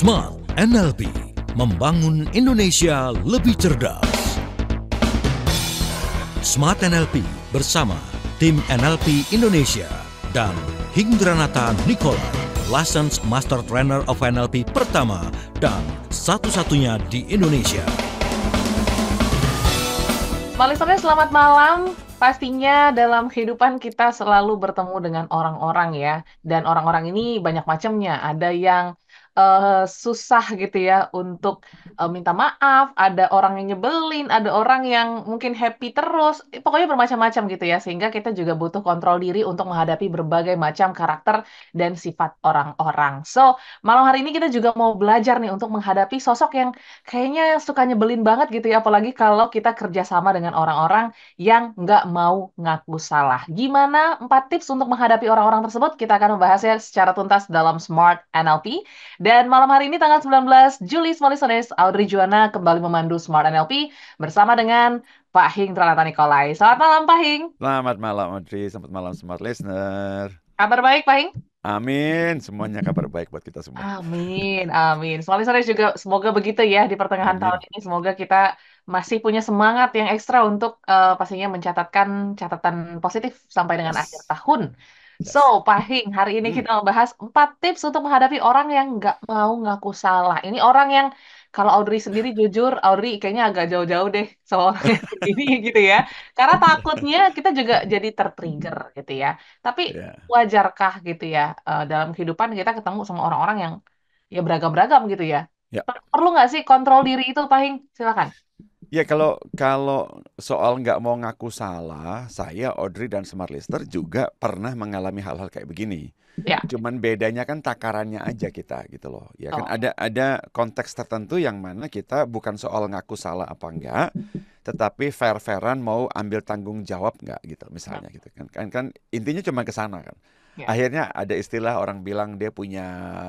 Smart NLP membangun Indonesia lebih cerdas. Smart NLP bersama tim NLP Indonesia dan Hindranata Nikola, licensed master trainer of NLP pertama dan satu-satunya di Indonesia. Malisannya selamat malam pastinya dalam kehidupan kita selalu bertemu dengan orang-orang ya. Dan orang-orang ini banyak macamnya. Ada yang uh, susah gitu ya untuk uh, minta maaf, ada orang yang nyebelin, ada orang yang mungkin happy terus, pokoknya bermacam-macam gitu ya sehingga kita juga butuh kontrol diri untuk menghadapi berbagai macam karakter dan sifat orang-orang. So, malam hari ini kita juga mau belajar nih untuk menghadapi sosok yang kayaknya suka nyebelin banget gitu ya apalagi kalau kita kerjasama dengan orang-orang yang nggak mau ngaku salah. Gimana empat tips untuk menghadapi orang-orang tersebut? Kita akan membahasnya secara tuntas dalam Smart NLP dan dan malam hari ini tanggal 19 Juli, semua Audrey Juana kembali memandu Smart NLP bersama dengan Pak Hing Tranata Nikolai. Selamat malam Pak Hing. Selamat malam Audrey, selamat malam Smart Listener. Kabar baik Pak Hing? Amin, semuanya kabar baik buat kita semua. Amin, amin. Soalnya juga semoga begitu ya di pertengahan amin. tahun ini. Semoga kita masih punya semangat yang ekstra untuk uh, pastinya mencatatkan catatan positif sampai dengan yes. akhir tahun So, pahing, hari ini kita membahas empat tips untuk menghadapi orang yang nggak mau ngaku salah. Ini orang yang kalau Audrey sendiri jujur, Audrey kayaknya agak jauh-jauh deh sama ini gitu ya. Karena takutnya kita juga jadi tertrigger gitu ya. Tapi ya. wajarkah gitu ya eh, dalam kehidupan kita ketemu sama orang-orang yang ya beragam-beragam gitu ya. ya. Perlu nggak sih kontrol diri itu, pahing? Hing? Silakan. Ya kalau kalau soal nggak mau ngaku salah, saya Audrey dan Smart Lister juga pernah mengalami hal-hal kayak begini. Ya. Cuman bedanya kan takarannya aja kita gitu loh. Ya kan oh. ada ada konteks tertentu yang mana kita bukan soal ngaku salah apa enggak, tetapi fair-fairan mau ambil tanggung jawab enggak gitu misalnya ya. gitu kan. Kan kan intinya cuma ke sana kan. Yeah. Akhirnya ada istilah orang bilang dia punya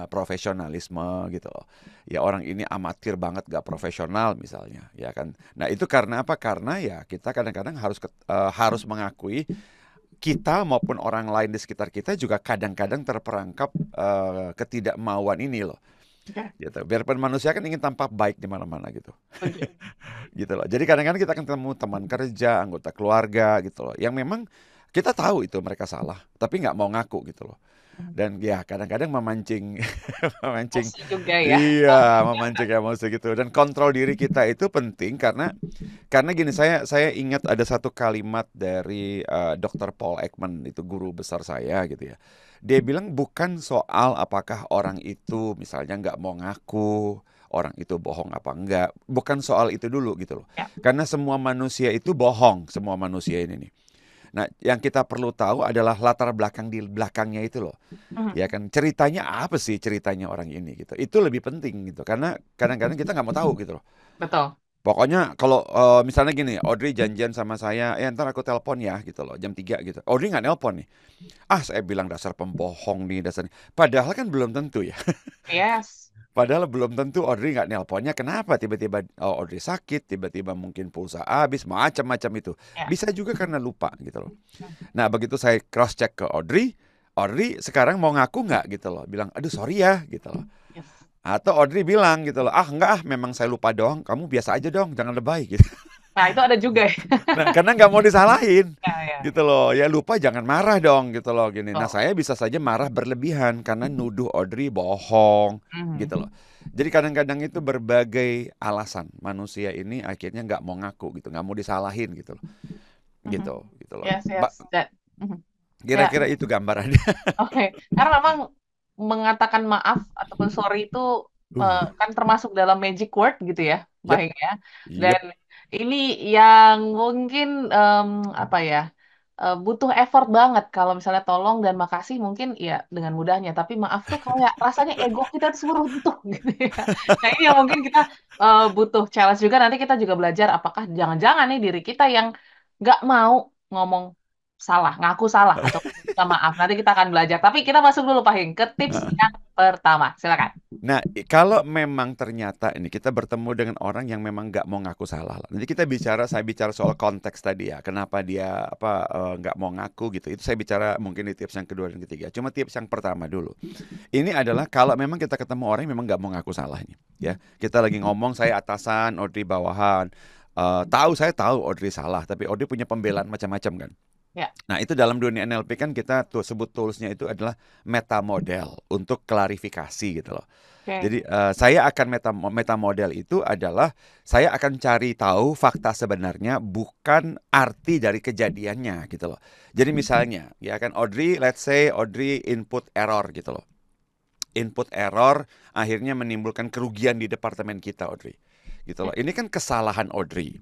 profesionalisme gitu loh. Ya orang ini amatir banget gak profesional misalnya, ya kan. Nah, itu karena apa? Karena ya kita kadang-kadang harus uh, harus mengakui kita maupun orang lain di sekitar kita juga kadang-kadang terperangkap uh, ketidakmauan ini loh. Ya. Gitu. Biarpun manusia kan ingin tampak baik di mana-mana gitu. Okay. gitu loh. Jadi kadang-kadang kita akan ketemu teman kerja, anggota keluarga gitu loh. Yang memang kita tahu itu mereka salah tapi nggak mau ngaku gitu loh hmm. dan ya kadang-kadang memancing memancing juga ya. iya memancing emosi gitu dan kontrol diri kita itu penting karena karena gini saya saya ingat ada satu kalimat dari uh, dokter Paul Ekman itu guru besar saya gitu ya dia bilang bukan soal apakah orang itu misalnya nggak mau ngaku orang itu bohong apa enggak bukan soal itu dulu gitu loh ya. karena semua manusia itu bohong semua manusia ini nih Nah, yang kita perlu tahu adalah latar belakang di belakangnya itu loh. Uh hmm. -huh. Ya kan ceritanya apa sih ceritanya orang ini gitu. Itu lebih penting gitu karena kadang-kadang kita nggak mau tahu gitu loh. Betul. Pokoknya kalau uh, misalnya gini, Audrey janjian sama saya, ya ntar aku telepon ya gitu loh, jam 3 gitu. Audrey nggak nelpon nih. Ah, saya bilang dasar pembohong nih dasarnya. Padahal kan belum tentu ya. Yes. Padahal belum tentu Audrey nggak nelponnya. Kenapa tiba-tiba oh, Audrey sakit, tiba-tiba mungkin pulsa habis, macam-macam itu. Ya. Bisa juga karena lupa gitu loh. Nah begitu saya cross check ke Audrey, Audrey sekarang mau ngaku nggak gitu loh. Bilang, aduh sorry ya gitu loh. Atau Audrey bilang gitu loh, ah enggak ah memang saya lupa dong, kamu biasa aja dong, jangan lebay gitu. Nah itu ada juga. Ya. nah, karena nggak mau disalahin, ya, ya. gitu loh. Ya lupa jangan marah dong, gitu loh. Gini. Nah, oh. Nah saya bisa saja marah berlebihan karena mm-hmm. nuduh Audrey bohong, mm-hmm. gitu loh. Jadi kadang-kadang itu berbagai alasan manusia ini akhirnya nggak mau ngaku, gitu, nggak mau disalahin, gitu loh. Mm-hmm. Gitu, gitu loh. Yes, yes, that. Mm-hmm. Kira-kira ya. itu gambarannya. Oke, okay. karena memang mengatakan maaf ataupun sorry itu uh. Eh, kan termasuk dalam magic word gitu ya, ya. Pak yep. ya. Dan yep ini yang mungkin um, apa ya eh, butuh effort banget kalau misalnya tolong dan makasih mungkin ya dengan mudahnya tapi maaf tuh kayak rasanya ego kita disuruh suruh gitu ya. Nah ini yang mungkin kita eh, butuh challenge juga nanti kita juga belajar apakah jangan-jangan nih diri kita yang nggak mau ngomong salah ngaku salah atau minta maaf nanti kita akan belajar tapi kita masuk dulu Pak ke tips yang pertama. Silakan. Nah, kalau memang ternyata ini kita bertemu dengan orang yang memang nggak mau ngaku salah. Nanti kita bicara, saya bicara soal konteks tadi ya. Kenapa dia apa eh, nggak mau ngaku gitu. Itu saya bicara mungkin di tips yang kedua dan ketiga. Cuma tips yang pertama dulu. Ini adalah kalau memang kita ketemu orang yang memang nggak mau ngaku salahnya. Ya, kita lagi ngomong saya atasan, Audrey bawahan. Uh, tahu saya tahu Audrey salah, tapi Audrey punya pembelaan macam-macam kan. Ya. Nah itu dalam dunia NLP kan kita tuh sebut toolsnya itu adalah meta model untuk klarifikasi gitu loh. Okay. Jadi uh, saya akan meta meta model itu adalah saya akan cari tahu fakta sebenarnya bukan arti dari kejadiannya gitu loh. Jadi hmm. misalnya ya kan Audrey, let's say Audrey input error gitu loh. Input error akhirnya menimbulkan kerugian di departemen kita Audrey gitu loh. Ini kan kesalahan Audrey.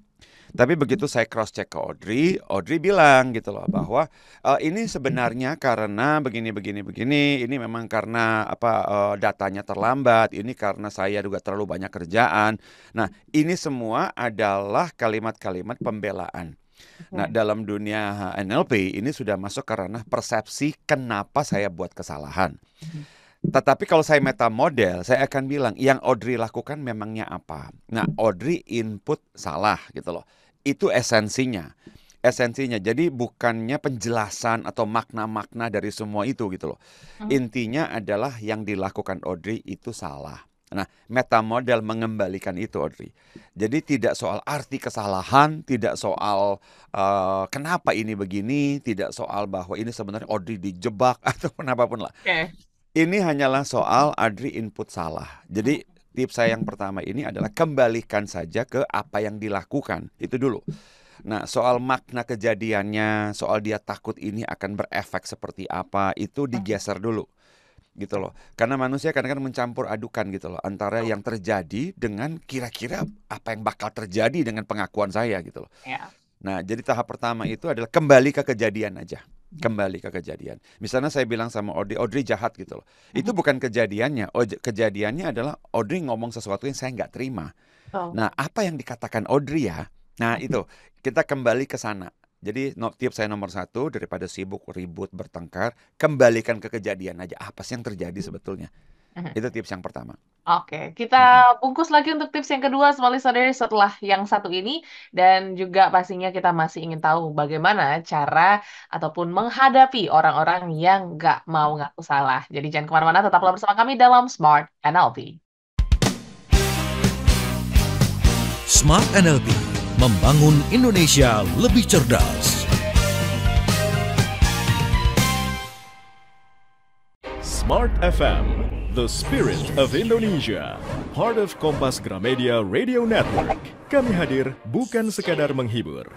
Tapi begitu saya cross check ke Audrey, Audrey bilang gitu loh bahwa e, ini sebenarnya karena begini begini begini, ini memang karena apa e, datanya terlambat, ini karena saya juga terlalu banyak kerjaan. Nah, ini semua adalah kalimat-kalimat pembelaan. Mm-hmm. Nah, dalam dunia NLP ini sudah masuk ke ranah persepsi kenapa saya buat kesalahan. Mm-hmm. Tetapi kalau saya meta model, saya akan bilang yang Audrey lakukan memangnya apa. Nah, Audrey input salah gitu loh. Itu esensinya. Esensinya. Jadi bukannya penjelasan atau makna-makna dari semua itu gitu loh. Hmm. Intinya adalah yang dilakukan Audrey itu salah. Nah, meta model mengembalikan itu, Audrey. Jadi tidak soal arti kesalahan, tidak soal uh, kenapa ini begini, tidak soal bahwa ini sebenarnya Audrey dijebak atau apapun lah. Okay. Ini hanyalah soal Adri input salah. Jadi oh. tips saya yang pertama ini adalah kembalikan saja ke apa yang dilakukan. Itu dulu. Nah, soal makna kejadiannya, soal dia takut ini akan berefek seperti apa, itu digeser dulu. Gitu loh. Karena manusia kadang kan mencampur adukan gitu loh antara yang terjadi dengan kira-kira apa yang bakal terjadi dengan pengakuan saya gitu loh. Ya. Nah, jadi tahap pertama itu adalah kembali ke kejadian aja kembali ke kejadian. Misalnya saya bilang sama Audrey, Audrey jahat gitu loh. Mm-hmm. Itu bukan kejadiannya. Oh, kejadiannya adalah Audrey ngomong sesuatu yang saya nggak terima. Oh. Nah, apa yang dikatakan Audrey ya? Nah itu mm-hmm. kita kembali ke sana. Jadi no, tips saya nomor satu daripada sibuk ribut bertengkar, kembalikan ke kejadian aja. Apa sih yang terjadi mm-hmm. sebetulnya? Mm-hmm. Itu tips yang pertama. Oke, okay. kita mm-hmm. bungkus lagi untuk tips yang kedua, semuanya saudari setelah yang satu ini. Dan juga pastinya kita masih ingin tahu bagaimana cara ataupun menghadapi orang-orang yang nggak mau ngaku salah. Jadi jangan kemana-mana, tetaplah bersama kami dalam Smart NLP. Smart NLP membangun Indonesia lebih cerdas. Smart FM The Spirit of Indonesia, part of Kompas Gramedia Radio Network. Kami hadir bukan sekadar menghibur.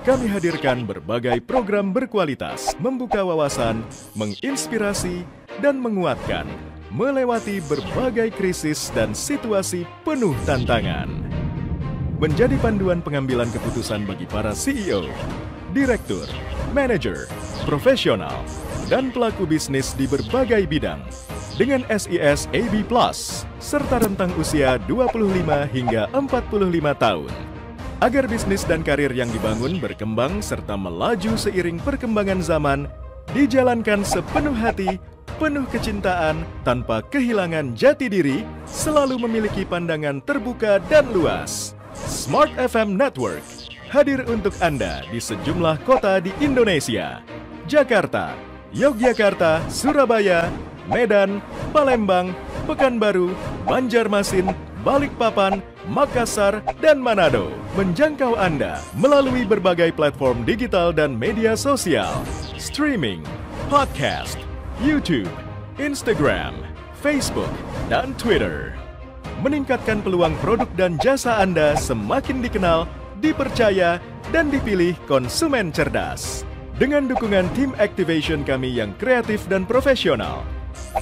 Kami hadirkan berbagai program berkualitas, membuka wawasan, menginspirasi, dan menguatkan melewati berbagai krisis dan situasi penuh tantangan. Menjadi panduan pengambilan keputusan bagi para CEO, direktur, manager, profesional, dan pelaku bisnis di berbagai bidang dengan SIS AB+, Plus serta rentang usia 25 hingga 45 tahun. Agar bisnis dan karir yang dibangun berkembang serta melaju seiring perkembangan zaman, dijalankan sepenuh hati, penuh kecintaan, tanpa kehilangan jati diri, selalu memiliki pandangan terbuka dan luas. Smart FM Network hadir untuk Anda di sejumlah kota di Indonesia. Jakarta, Yogyakarta, Surabaya, Medan, Palembang, Pekanbaru, Banjarmasin, Balikpapan, Makassar, dan Manado. Menjangkau Anda melalui berbagai platform digital dan media sosial, streaming, podcast, YouTube, Instagram, Facebook, dan Twitter. Meningkatkan peluang produk dan jasa Anda semakin dikenal, dipercaya, dan dipilih konsumen cerdas. Dengan dukungan tim activation kami yang kreatif dan profesional,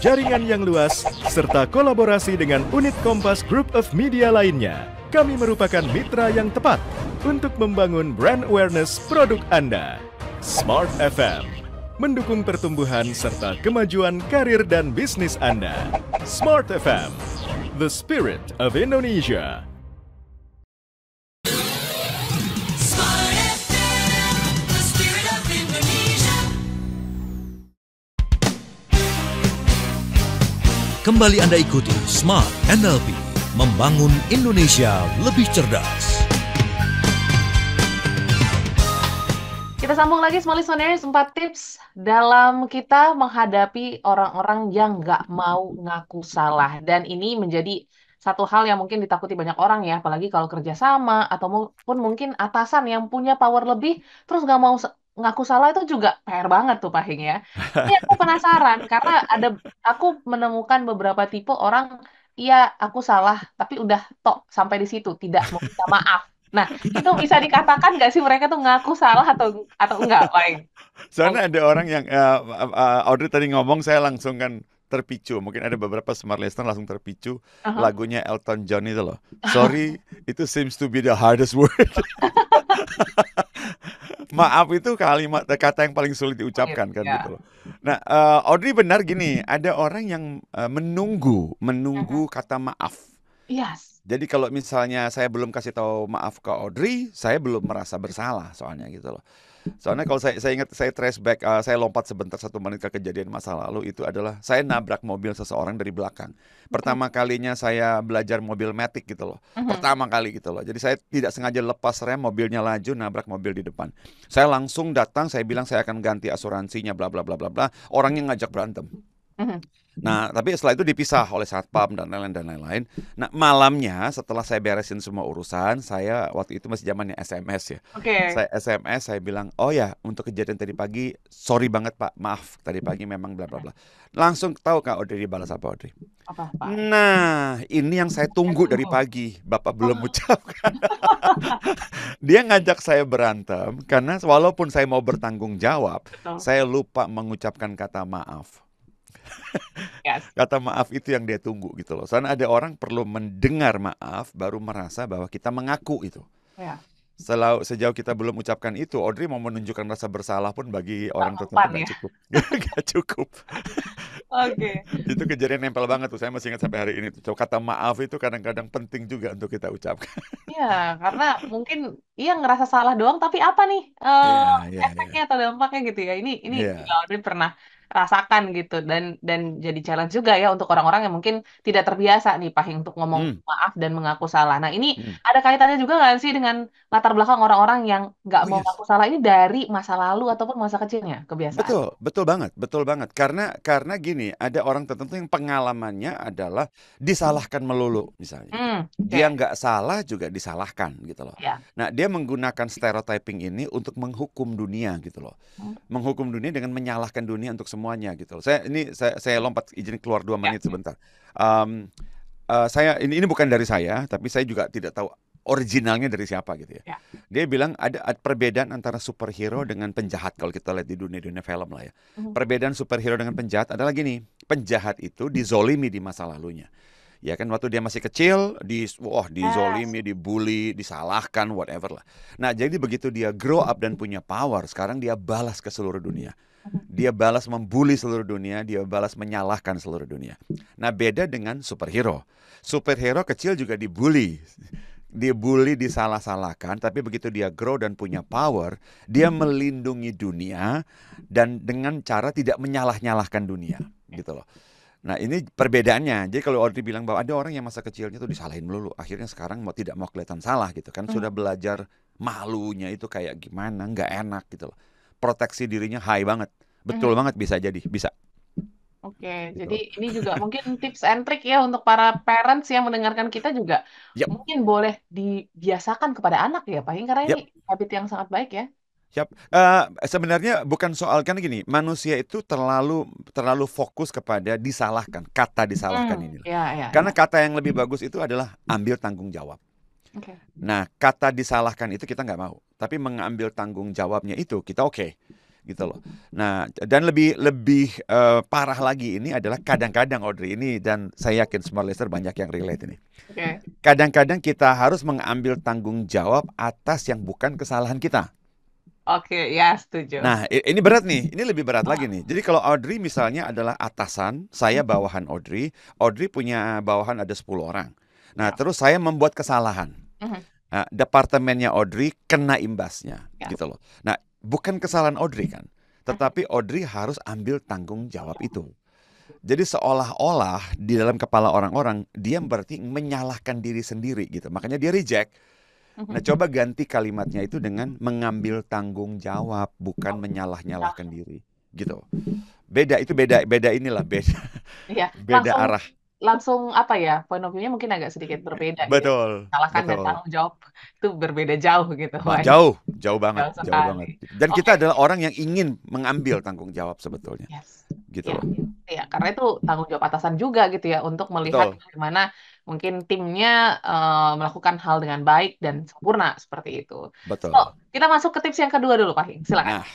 jaringan yang luas, serta kolaborasi dengan unit Kompas Group of Media lainnya. Kami merupakan mitra yang tepat untuk membangun brand awareness produk Anda. Smart FM mendukung pertumbuhan serta kemajuan karir dan bisnis Anda. Smart FM, the spirit of Indonesia. Kembali Anda ikuti Smart NLP, membangun Indonesia lebih cerdas. Kita sambung lagi Smart Listeners, sempat tips dalam kita menghadapi orang-orang yang nggak mau ngaku salah. Dan ini menjadi satu hal yang mungkin ditakuti banyak orang ya, apalagi kalau kerja sama ataupun mungkin atasan yang punya power lebih, terus nggak mau ngaku salah itu juga PR banget tuh Pak Heng ya. Ini aku penasaran karena ada aku menemukan beberapa tipe orang iya aku salah tapi udah tok sampai di situ tidak mau minta maaf. Nah, itu bisa dikatakan nggak sih mereka tuh ngaku salah atau atau enggak, Pak Soalnya ada orang yang uh, uh, Audrey tadi ngomong saya langsung kan terpicu. Mungkin ada beberapa smart listener langsung terpicu uh-huh. lagunya Elton John itu loh. Sorry, itu seems to be the hardest word. Maaf itu kalimat kata yang paling sulit diucapkan oh, kan iya. gitu loh. Nah, uh, Audrey benar gini, ada orang yang uh, menunggu, menunggu kata maaf. Yes. Jadi kalau misalnya saya belum kasih tahu maaf ke Audrey, saya belum merasa bersalah soalnya gitu loh. Soalnya kalau saya saya ingat saya trace back, uh, saya lompat sebentar satu menit ke kejadian masa lalu itu adalah saya nabrak mobil seseorang dari belakang. Pertama kalinya saya belajar mobil matic gitu loh. Mhm. Pertama kali gitu loh. Jadi saya tidak sengaja lepas rem, mobilnya laju nabrak mobil di depan. Saya langsung datang, saya bilang saya akan ganti asuransinya bla bla bla bla bla. Orangnya ngajak berantem. Mhm. Nah, tapi setelah itu dipisah oleh satpam dan lain-lain dan lain-lain. Nah, malamnya setelah saya beresin semua urusan, saya waktu itu masih zamannya SMS ya. Oke. Okay. Saya SMS, saya bilang, "Oh ya, untuk kejadian tadi pagi, sorry banget Pak, maaf tadi mhm. pagi memang bla bla bla." Langsung tahu Kak Audrey balas apa Audrey? Apa, Pak? Nah, ini yang saya tunggu dari pagi, Bapak oh. belum ucapkan. Dia ngajak saya berantem karena walaupun saya mau bertanggung jawab, Betul. saya lupa mengucapkan kata maaf yes. Kata maaf itu yang dia tunggu gitu loh. Soalnya ada orang perlu mendengar maaf baru merasa bahwa kita mengaku itu. Yeah. Selau, sejauh kita belum ucapkan itu, Audrey mau menunjukkan rasa bersalah pun bagi orang tertentu nggak gak ya. cukup, gak cukup. Oke. Okay. itu kejadian nempel banget tuh. Saya masih ingat sampai hari ini. Tuh. Kata maaf itu kadang-kadang penting juga untuk kita ucapkan. Iya, karena mungkin iya ngerasa salah doang, tapi apa nih uh, ya, ya, efeknya ya. atau dampaknya gitu ya? Ini ini ya. Audrey pernah rasakan gitu dan dan jadi challenge juga ya untuk orang-orang yang mungkin tidak terbiasa nih Pak untuk ngomong hmm. maaf dan mengaku salah. Nah ini hmm. ada kaitannya juga nggak sih dengan latar belakang orang-orang yang nggak oh, mau yes. Iya. mengaku salah ini dari masa lalu ataupun masa kecilnya kebiasaan? Betul, betul banget, betul banget. Karena karena gini ada orang tertentu yang pengalamannya adalah disalahkan melulu misalnya. Hmm. Dia nggak salah juga disalahkan gitu loh. Yeah. Nah dia menggunakan stereotyping ini untuk menghukum dunia gitu loh. Hmm. Menghukum dunia dengan menyalahkan dunia untuk semuanya gitu loh. Saya ini saya, saya lompat izin keluar dua ya. menit ya. sebentar. Um, uh, saya ini ini bukan dari saya, tapi saya juga tidak tahu originalnya dari siapa gitu ya. ya. Dia bilang ada, ada perbedaan antara superhero dengan penjahat kalau kita lihat di dunia-dunia film lah ya. Uh Perbedaan superhero dengan penjahat adalah gini, penjahat itu dizolimi di masa lalunya. Ya kan waktu dia masih kecil di wah dizolimi, dibully, disalahkan whatever lah. Nah, jadi begitu dia grow up dan punya power, sekarang dia balas ke seluruh dunia. Dia balas membuli seluruh dunia, dia balas menyalahkan seluruh dunia. Nah, beda dengan superhero. Superhero kecil juga dibully. Dibully, disalah-salahkan, tapi begitu dia grow dan punya power, dia melindungi dunia dan dengan cara tidak menyalah-nyalahkan dunia, gitu loh. Nah ini perbedaannya. Jadi kalau orang dibilang bahwa ada orang yang masa kecilnya tuh disalahin melulu, akhirnya sekarang mau tidak mau kelihatan salah gitu kan, sudah belajar malunya itu kayak gimana, nggak enak gitu loh proteksi dirinya high banget. Betul hmm banget bisa jadi, bisa. Oke, gitu. jadi ini juga mungkin tips and trick ya untuk para parents yang mendengarkan kita juga. Yep. Mungkin boleh dibiasakan kepada anak ya, Pak. Karena yep. ini habit yang sangat baik ya. siap Uh, eh, sebenarnya bukan soal kan gini, manusia itu terlalu terlalu fokus kepada disalahkan, kata disalahkan hmm, ini. Ya, ya, ya, Karena ya. kata yang lebih bagus itu adalah ambil tanggung jawab. Okay. Nah, kata disalahkan itu kita nggak mau tapi mengambil tanggung jawabnya itu kita oke. Okay gitu loh. Nah, dan lebih lebih uh, parah lagi ini adalah kadang-kadang Audrey ini dan saya yakin semua listener banyak yang relate ini. kadang Kadang-kadang kita harus mengambil tanggung jawab atas yang bukan kesalahan kita. Oke, okay, ya setuju. Nah, ini berat nih. Ini lebih berat lagi nih. Jadi kalau Audrey misalnya adalah atasan, saya bawahan Audrey. Audrey punya bawahan ada 10 orang. Nah, ya. terus saya membuat kesalahan. Mhm nah, departemennya Audrey kena imbasnya ya. gitu loh. Nah, bukan kesalahan Audrey kan, tetapi Audrey harus ambil tanggung jawab itu. Jadi seolah-olah di dalam kepala orang-orang dia berarti menyalahkan diri sendiri gitu. Makanya dia reject. Nah, mhm. coba ganti kalimatnya itu dengan mengambil tanggung jawab, bukan menyalah-nyalahkan diri gitu. Beda itu beda beda inilah beda. Iya, beda arah langsung apa ya point of view-nya mungkin agak sedikit berbeda. Gitu. Betul. Gitu. Salahkan betul. dan tanggung jawab itu berbeda jauh gitu. Wah, jauh, jauh banget, jauh, jauh banget. Dan okay. kita adalah orang yang ingin mengambil tanggung jawab sebetulnya. Yes. Gitu ya, loh. Iya, karena itu tanggung jawab atasan juga gitu ya untuk melihat betul. bagaimana mungkin timnya uh, melakukan hal dengan baik dan sempurna seperti itu. Betul. So, kita masuk ke tips yang kedua dulu, Pak Hing. Silakan. Nah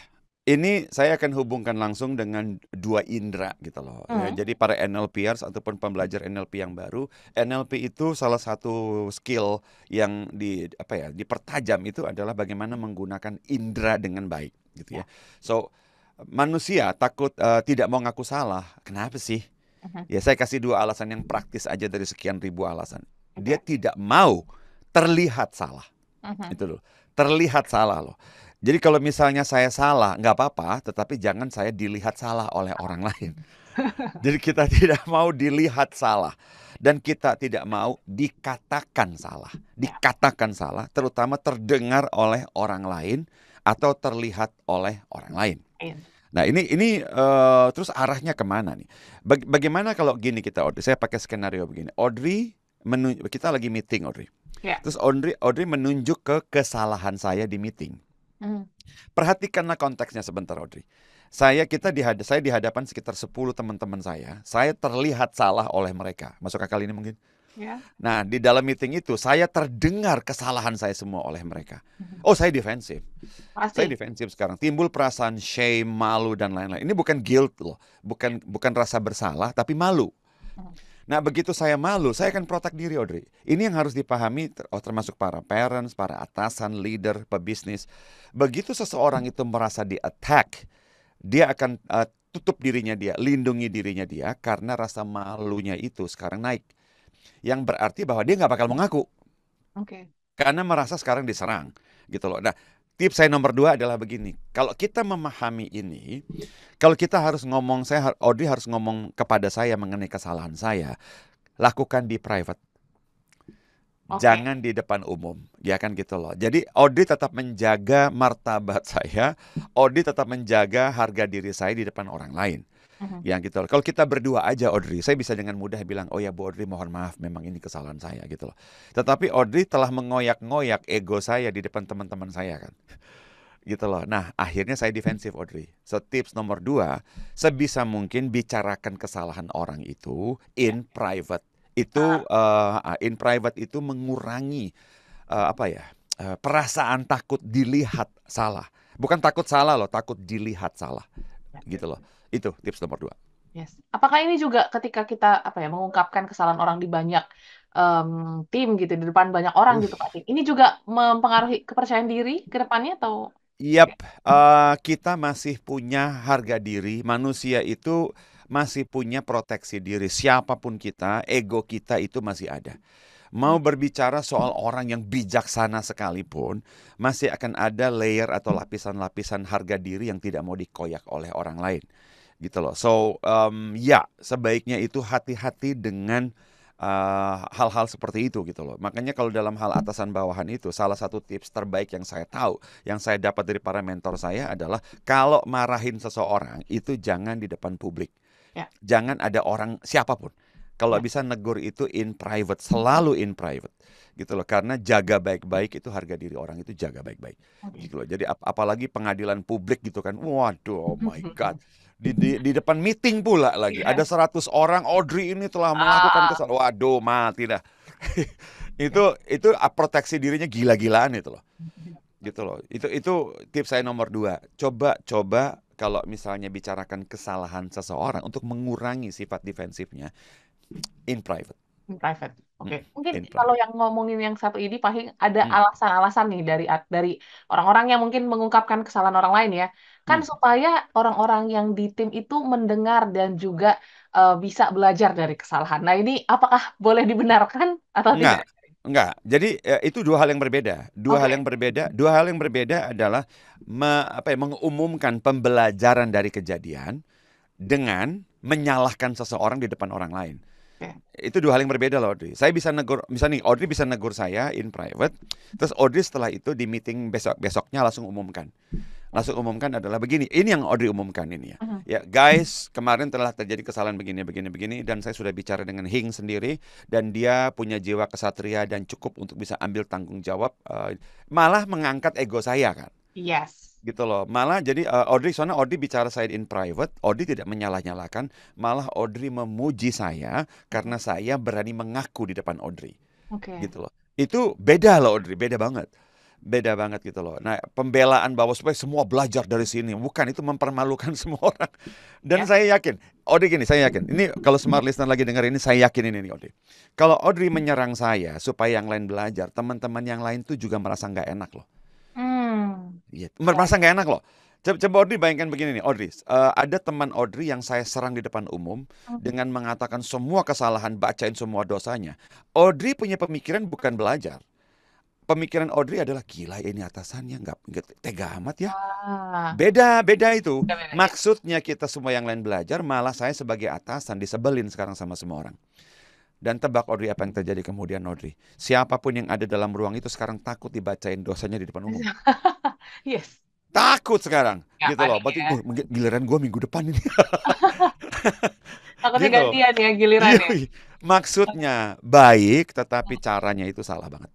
ini saya akan hubungkan langsung dengan dua indera gitu loh. Mm. Ya, hmm. jadi para NLPers ataupun pembelajar NLP yang baru, NLP itu salah satu skill yang di apa ya dipertajam itu adalah bagaimana menggunakan indera dengan baik gitu ya. ya. So manusia takut uh, tidak mau ngaku salah. Kenapa sih? Uh -huh. Ya saya kasih dua alasan yang praktis aja dari sekian ribu alasan. Dia tidak mau terlihat salah. Uh -huh. Itu loh. Terlihat salah loh. Jadi kalau misalnya saya salah, nggak apa-apa, tetapi jangan saya dilihat salah oleh orang lain. Jadi kita tidak mau dilihat salah dan kita tidak mau dikatakan salah. Ya. Dikatakan salah terutama terdengar oleh orang lain atau terlihat oleh orang lain. Iya. Nah ini ini uh, terus arahnya kemana nih? Baga bagaimana kalau gini kita Audrey? Saya pakai skenario begini. Audrey menun kita lagi meeting Audrey. Yeah. Terus Audrey Audrey menunjuk ke kesalahan saya di meeting. Mm. Perhatikanlah konteksnya sebentar Audrey. Saya kita dihad saya dihadapan sekitar 10 teman-teman saya. Saya terlihat salah oleh mereka. Masuk akal ini mungkin? Yeah. Nah, di dalam meeting itu saya terdengar kesalahan saya semua oleh mereka. Hmm. Oh, saya defensif. Saya defensif sekarang. Timbul perasaan shame, malu dan lain-lain. Ini bukan guilt loh, bukan bukan rasa bersalah, tapi malu. Mm. Nah begitu saya malu, saya akan protek diri Audrey. Ini yang harus dipahami oh, termasuk para parents, para atasan, leader, pebisnis. Begitu seseorang itu merasa di attack, dia akan uh, tutup dirinya dia, lindungi dirinya dia karena rasa malunya itu sekarang naik. Yang berarti bahwa dia nggak bakal mengaku. Oke. Okay. Karena merasa sekarang diserang gitu loh. Nah, tips saya nomor dua adalah begini. Kalau kita memahami ini, kalau kita harus ngomong, saya Audrey harus ngomong kepada saya mengenai kesalahan saya, lakukan di private. Okay. Jangan di depan umum, ya kan gitu loh. Jadi Audrey tetap menjaga martabat saya, Audrey tetap menjaga harga diri saya di depan orang lain. -huh. Mm-hmm. yang gitu loh. Kalau kita berdua aja Audrey, saya bisa dengan mudah bilang, "Oh ya Bu Audrey, mohon maaf, memang ini kesalahan saya" gitu loh. Tetapi Audrey telah mengoyak-ngoyak ego saya di depan teman-teman saya kan. Gitu loh. Nah, akhirnya saya defensif Audrey. So tips nomor dua, sebisa mungkin bicarakan kesalahan orang itu in ya. private. Itu uh, in private itu mengurangi uh, apa ya? Uh, perasaan takut dilihat salah. Bukan takut salah loh, takut dilihat salah. Ya. Gitu loh. Itu tips nomor dua. Yes. Apakah ini juga ketika kita apa ya mengungkapkan kesalahan orang di banyak um, tim gitu di depan banyak orang uh. gitu Pak Tim. Ini juga mempengaruhi kepercayaan diri ke depannya atau Yap, uh, eh, kita masih punya harga diri. Manusia itu masih punya proteksi diri. Siapapun kita, ego kita itu masih ada. Mau hmm. berbicara soal orang yang bijaksana sekalipun, masih akan ada layer atau lapisan-lapisan harga diri yang tidak mau dikoyak oleh orang lain gitu loh. So um, ya sebaiknya itu hati-hati dengan ah, hal-hal uh, seperti itu gitu loh. Makanya kalau dalam hal atasan bawahan itu salah satu tips terbaik yang saya tahu, yang saya dapat dari para mentor saya adalah kalau marahin seseorang itu jangan di depan publik. Ya. Jangan ada orang siapapun. Kalau ya. bisa negur itu in private, selalu in private gitu loh karena jaga baik-baik itu harga diri orang itu jaga baik-baik gitu loh jadi ap apalagi pengadilan publik gitu kan waduh oh my god di, di, di depan meeting pula lagi. Yeah. Ada 100 orang Audrey ini telah melakukan ah. kesalahan. Waduh, mati dah. itu itu ah, proteksi dirinya gila-gilaan itu loh. Gitu loh. Itu itu tips saya nomor dua. Coba coba kalau misalnya bicarakan kesalahan seseorang untuk mengurangi sifat defensifnya in private. In private. Oke, okay. Hmm. mungkin kalau yang ngomongin yang satu ini paling ada hmm. alasan-alasan nih dari dari orang-orang yang mungkin mengungkapkan kesalahan orang lain ya kan hmm. supaya orang-orang yang di tim itu mendengar dan juga uh, bisa belajar dari kesalahan. Nah, ini apakah boleh dibenarkan atau Enggak. tidak? Enggak. Jadi eh, itu dua hal yang berbeda. Dua okay. hal yang berbeda. Dua hal yang berbeda adalah me, apa ya, mengumumkan pembelajaran dari kejadian dengan menyalahkan seseorang di depan orang lain. Okay. Itu dua hal yang berbeda loh Audrey. Saya bisa negur, misalnya nih Audrey bisa negur saya in private, terus Audrey setelah itu di meeting besok besoknya langsung umumkan langsung umumkan adalah begini. Ini yang Audrey umumkan ini ya. Uh-huh. Ya, guys, kemarin telah terjadi kesalahan begini begini begini dan saya sudah bicara dengan Hing sendiri dan dia punya jiwa kesatria dan cukup untuk bisa ambil tanggung jawab uh, malah mengangkat ego saya kan. Yes. Gitu loh. Malah jadi uh, Audrey soalnya Audrey bicara saya in private, Audrey tidak menyalah-nyalakan, malah Audrey memuji saya karena saya berani mengaku di depan Audrey. Okay. Gitu loh. Itu beda loh Audrey, beda banget beda banget gitu loh. Nah, pembelaan bahwa supaya semua belajar dari sini, bukan itu mempermalukan semua orang. Dan ya. saya yakin, Odi gini, saya yakin. Ini kalau smart listener lagi dengar ini, saya yakin ini nih Odi. Kalau Odi menyerang saya supaya yang lain belajar, teman-teman yang lain tuh juga merasa nggak enak loh. Hmm. Iya, merasa nggak enak loh. Coba, coba Audrey bayangkan begini nih, Audrey. Uh, ada teman Audrey yang saya serang di depan umum hmm. dengan mengatakan semua kesalahan, bacain semua dosanya. Audrey punya pemikiran bukan belajar pemikiran Audrey adalah gila ya ini atasannya nggak tega amat ya. Ah. Beda beda itu. Ya. Maksudnya kita semua yang lain belajar malah saya sebagai atasan disebelin sekarang sama semua orang. Dan tebak Audrey apa yang terjadi kemudian Audrey. Siapapun yang ada dalam ruang itu sekarang takut dibacain dosanya di depan umum. yes. Takut sekarang. ya, gitu loh. Berarti ya. oh, giliran gue minggu depan ini. Takutnya gitu. gantian ya giliran ya. Maksudnya baik tetapi iya. caranya itu salah banget.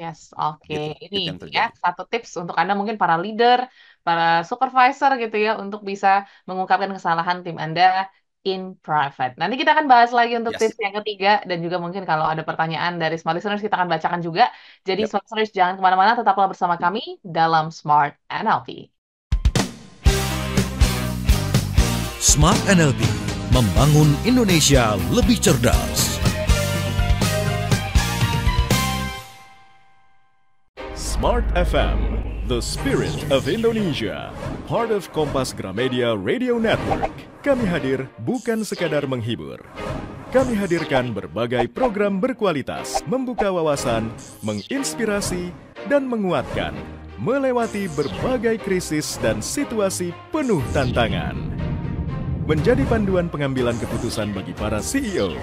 Yes, oke. Gitu, Ini gitu ya satu tips untuk Anda mungkin para leader, para supervisor gitu ya untuk bisa mengungkapkan kesalahan tim Anda in private. Nanti kita akan bahas lagi untuk yes. tips yang ketiga dan juga mungkin kalau ada pertanyaan dari smart listeners kita akan bacakan juga. Jadi yep. smart listeners jangan kemana-mana, tetaplah bersama kami dalam Smart NLP. Smart NLP membangun Indonesia lebih cerdas. Smart FM, the spirit of Indonesia, part of Kompas Gramedia Radio Network. Kami hadir bukan sekadar menghibur. Kami hadirkan berbagai program berkualitas, membuka wawasan, menginspirasi, dan menguatkan melewati berbagai krisis dan situasi penuh tantangan. Menjadi panduan pengambilan keputusan bagi para CEO,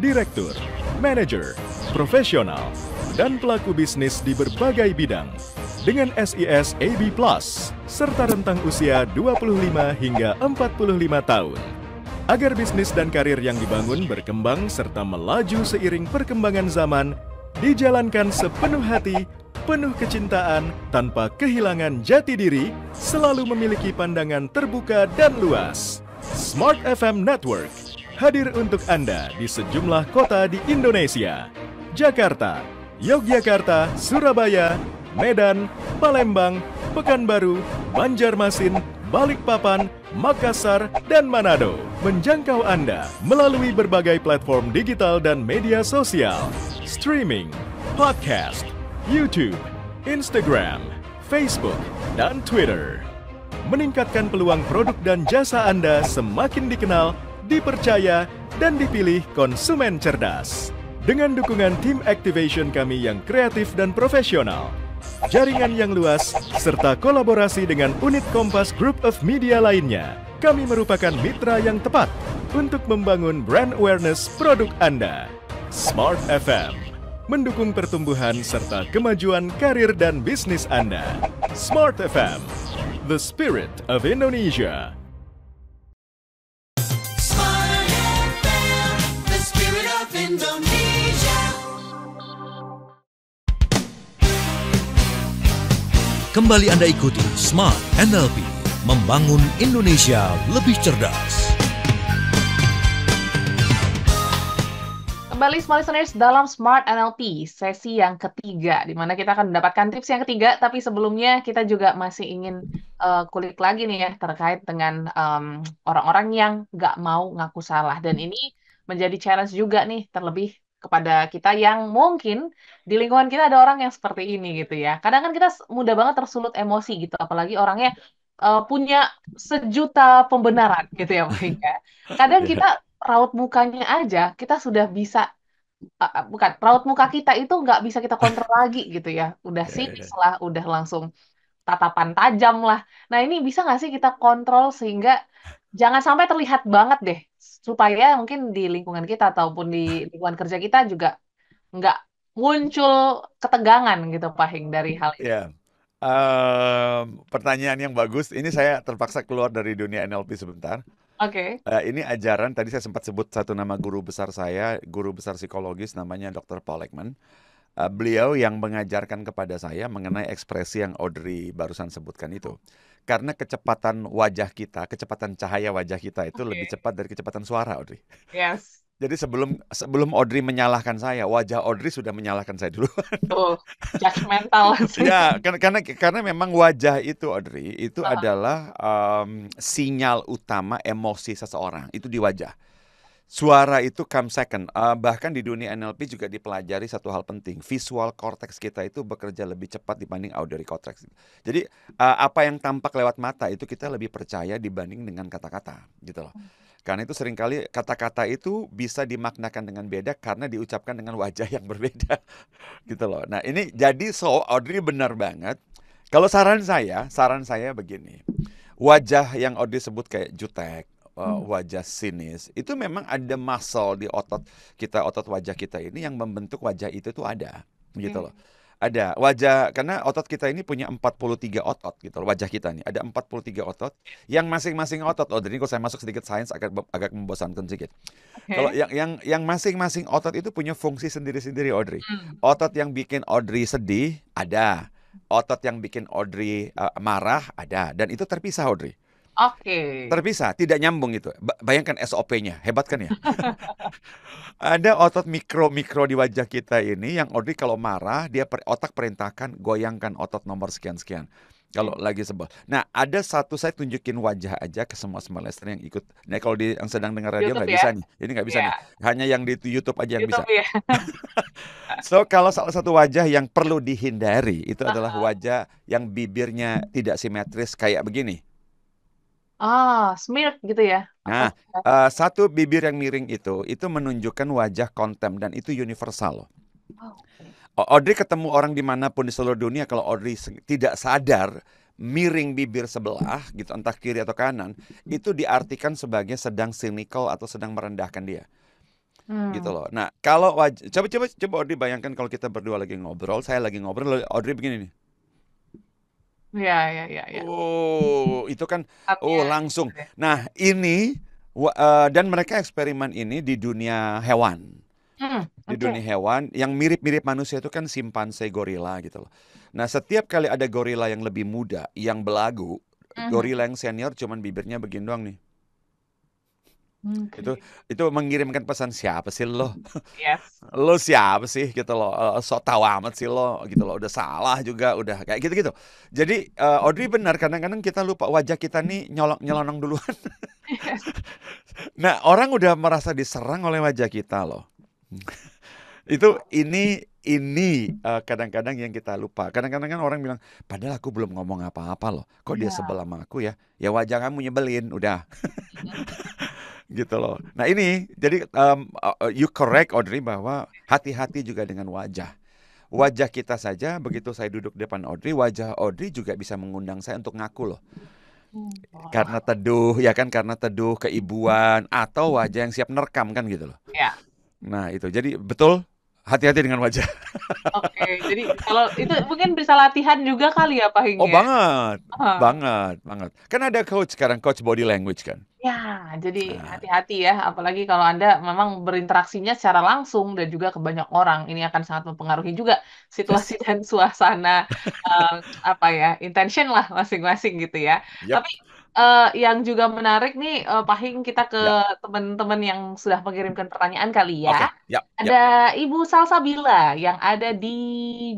direktur, manajer, profesional, dan pelaku bisnis di berbagai bidang dengan SIS AB Plus serta rentang usia 25 hingga 45 tahun. Agar bisnis dan karir yang dibangun berkembang serta melaju seiring perkembangan zaman, dijalankan sepenuh hati penuh kecintaan, tanpa kehilangan jati diri, selalu memiliki pandangan terbuka dan luas. Smart FM Network hadir untuk Anda di sejumlah kota di Indonesia. Jakarta, Yogyakarta, Surabaya, Medan, Palembang, Pekanbaru, Banjarmasin, Balikpapan, Makassar, dan Manado. Menjangkau Anda melalui berbagai platform digital dan media sosial, streaming, podcast, YouTube, Instagram, Facebook, dan Twitter meningkatkan peluang produk dan jasa Anda semakin dikenal dipercaya, dan dipilih konsumen cerdas. Dengan dukungan tim activation kami yang kreatif dan profesional, jaringan yang luas, serta kolaborasi dengan unit Kompas Group of Media lainnya, kami merupakan mitra yang tepat untuk membangun brand awareness produk Anda. Smart FM mendukung pertumbuhan serta kemajuan karir dan bisnis Anda. Smart FM, the spirit of Indonesia. Kembali Anda ikuti Smart NLP, membangun Indonesia lebih cerdas. Kembali Smart Listeners dalam Smart NLP, sesi yang ketiga, di mana kita akan mendapatkan tips yang ketiga, tapi sebelumnya kita juga masih ingin uh, kulik lagi nih ya, terkait dengan orang orang-orang yang nggak mau ngaku salah. Dan ini menjadi challenge juga nih, terlebih kepada kita yang mungkin di lingkungan kita ada orang yang seperti ini gitu ya. Kadang kan kita mudah banget tersulut emosi gitu, apalagi orangnya uh, punya sejuta pembenaran gitu ya, Pak. Kadang iya. kita raut mukanya aja kita sudah bisa uh, bukan raut muka kita itu nggak bisa kita kontrol lagi gitu ya. Udah iya, iya. sinis lah, udah langsung tatapan tajam lah. Nah ini bisa nggak sih kita kontrol sehingga jangan sampai terlihat banget deh supaya mungkin di lingkungan kita ataupun di lingkungan kerja kita juga nggak muncul ketegangan gitu Pak Hing dari hal itu. Yeah. Iya. Um, pertanyaan yang bagus. Ini saya terpaksa keluar dari dunia NLP sebentar. Oke. Okay. Uh, eh, ini ajaran tadi saya sempat sebut satu nama guru besar saya, guru besar psikologis namanya Dr. Paul Ekman. Uh, beliau yang mengajarkan kepada saya mengenai ekspresi yang Audrey barusan sebutkan itu karena kecepatan wajah kita, kecepatan cahaya wajah kita itu okay. lebih cepat dari kecepatan suara, Audrey. Yes. Jadi sebelum sebelum Audrey menyalahkan saya, wajah Audrey sudah menyalahkan saya dulu. Oh, judgmental. ya, karena, karena memang wajah itu Audrey itu uh. adalah um, sinyal utama emosi seseorang. Itu di wajah. Suara itu come second. Uh, bahkan di dunia NLP juga dipelajari satu hal penting. Visual cortex kita itu bekerja lebih cepat dibanding auditory cortex. Jadi uh, apa yang tampak lewat mata itu kita lebih percaya dibanding dengan kata-kata, gitu loh. Karena itu seringkali kata-kata itu bisa dimaknakan dengan beda karena diucapkan dengan wajah yang berbeda. gitu loh. Nah, ini jadi so Audrey benar banget. Kalau saran saya, saran saya begini. Wajah yang Audrey sebut kayak jutek, uh, wajah sinis itu memang ada muscle di otot kita otot wajah kita ini yang membentuk wajah itu tuh ada gitu hmm. loh ada wajah karena otot kita ini punya 43 otot gitu loh wajah kita nih ada 43 otot yang masing-masing otot oh jadi kalau saya masuk sedikit sains agak agak membosankan sedikit okay. kalau yang yang yang masing-masing otot itu punya fungsi sendiri-sendiri Audrey hmm. otot yang bikin Audrey sedih ada otot yang bikin Audrey uh, marah ada dan itu terpisah Audrey Oke. Okay. Terpisah, tidak nyambung itu Bayangkan SOP-nya, hebat kan ya? Ada otot mikro-mikro di wajah kita ini yang Audrey kalau marah, dia per, otak perintahkan goyangkan otot nomor sekian-sekian kalau lagi sebel. Nah, ada satu saya tunjukin wajah aja ke semua semua listener yang ikut. Nah, kalau di, yang sedang dengar radio nggak ya? bisa nih. Ini nggak bisa yeah. nih. Hanya yang di YouTube aja yang bisa. Ya. so, kalau salah satu wajah yang perlu dihindari itu adalah wajah yang bibirnya tidak simetris kayak begini. Ah, smirk gitu ya. Nah, ya. eh, satu bibir yang miring itu itu menunjukkan wajah kontem dan itu universal loh. Oh, okay. Audrey ketemu orang dimanapun di seluruh dunia kalau Audrey tidak sadar miring bibir sebelah gitu entah kiri atau kanan itu diartikan sebagai sedang cynical atau sedang merendahkan dia gitu Hmm. gitu loh. Nah kalau coba coba coba Audrey bayangkan kalau kita berdua lagi ngobrol, saya lagi ngobrol, Audrey begini nih. Ya, ya, ya, Ya. Oh, itu kan oh ya, langsung. Nah, ini uh, dan mereka eksperimen ini di dunia hewan. Hmm, di okay. dunia hewan yang mirip-mirip manusia itu kan simpanse gorila gitu loh. Nah, setiap kali ada gorila yang lebih muda yang belagu, -hmm. gorila yang senior cuman bibirnya begini doang nih. Okay. Itu itu mengirimkan pesan siapa sih lo? Yes. lo siapa sih gitu lo? so eh, sok tahu amat sih lo gitu lo. Udah salah juga udah kayak gitu-gitu. Jadi uh, Audrey benar kadang-kadang kita lupa wajah kita nih nyolong nyelonong duluan. nah, orang udah merasa diserang oleh wajah kita lo. itu ini ini eh, kadang-kadang uh, yang kita lupa. Kadang-kadang kan orang bilang, padahal aku belum ngomong apa-apa loh. Kok yeah. dia iya. sebel sama aku ya? Ya wajah kamu nyebelin, udah. Iya gitu loh. Nah ini jadi um, uh, uh, you correct Audrey bahwa hati-hati juga dengan wajah. Wajah kita saja begitu saya duduk depan Audrey, wajah Audrey juga bisa mengundang saya untuk ngaku loh. Hmm, karena teduh ya kan karena teduh keibuan atau wajah yang siap nerekam kan gitu loh. Ya. Nah itu jadi betul hati-hati dengan wajah. Oke, jadi kalau itu mungkin bisa latihan juga kali ya Pak Hingga. Oh ya? banget, uh. banget, banget. Kan ada coach sekarang coach body language kan. Ya, jadi nah. hati-hati ya, apalagi kalau Anda memang berinteraksinya secara langsung dan juga ke banyak orang. Ini akan sangat mempengaruhi juga situasi dan suasana, um, apa ya, intention lah masing-masing gitu ya. Yep. Tapi, uh, yang juga menarik nih, uh, pahing kita ke teman-teman yang sudah mengirimkan pertanyaan kali ya. Okay. Yep. Ada Ada Ibu Salsabila yang ada di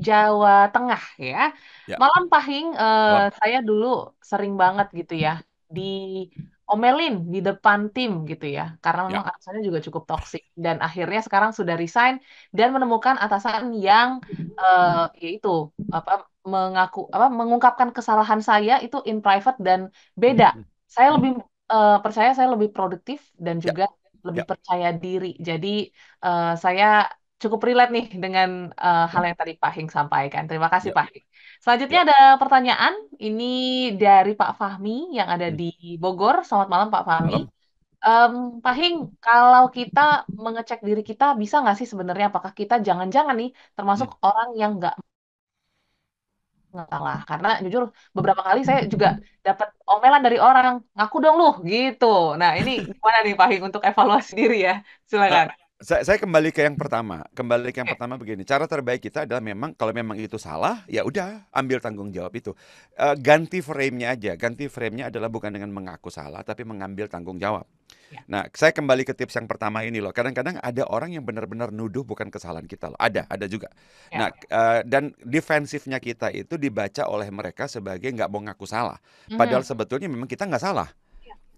Jawa Tengah ya. Yep. Malam pahing, Malam. saya dulu sering banget gitu ya, di omelin di depan tim gitu ya karena ya. memang yeah. atasannya juga cukup toksik dan akhirnya sekarang sudah resign dan menemukan atasan yang uh, eh, yaitu apa mengaku apa mengungkapkan kesalahan saya itu in private dan beda hmm. saya lebih uh, percaya saya lebih produktif dan ya. juga yeah. lebih yeah. percaya diri jadi uh, saya cukup relate nih dengan uh, hal yang tadi Pak Hing sampaikan. Terima kasih ya. Pak Hing. Selanjutnya ya. ada pertanyaan ini dari Pak Fahmi yang ada hmm. di Bogor. Selamat malam Pak Fahmi. Malam. Um, Pak Hing, kalau kita mengecek diri kita, bisa nggak sih sebenarnya apakah kita jangan-jangan nih termasuk ya. orang yang nggak salah karena jujur beberapa kali saya juga dapat omelan dari orang ngaku dong lu gitu nah ini gimana nih Pak Hing untuk evaluasi diri ya silakan saya, saya kembali ke yang pertama, kembali ke yang pertama begini. Cara terbaik kita adalah memang kalau memang itu salah, ya udah ambil tanggung jawab itu. Uh, ganti frame-nya aja. Ganti frame-nya adalah bukan dengan mengaku salah, tapi mengambil tanggung jawab. Ya. Nah, saya kembali ke tips yang pertama ini loh. Kadang-kadang ada orang yang benar-benar nuduh bukan kesalahan kita loh. Ada, ada juga. Ya. Nah, uh, dan defensifnya kita itu dibaca oleh mereka sebagai nggak mau ngaku salah. Mhm. Padahal mm -hmm. sebetulnya memang kita nggak salah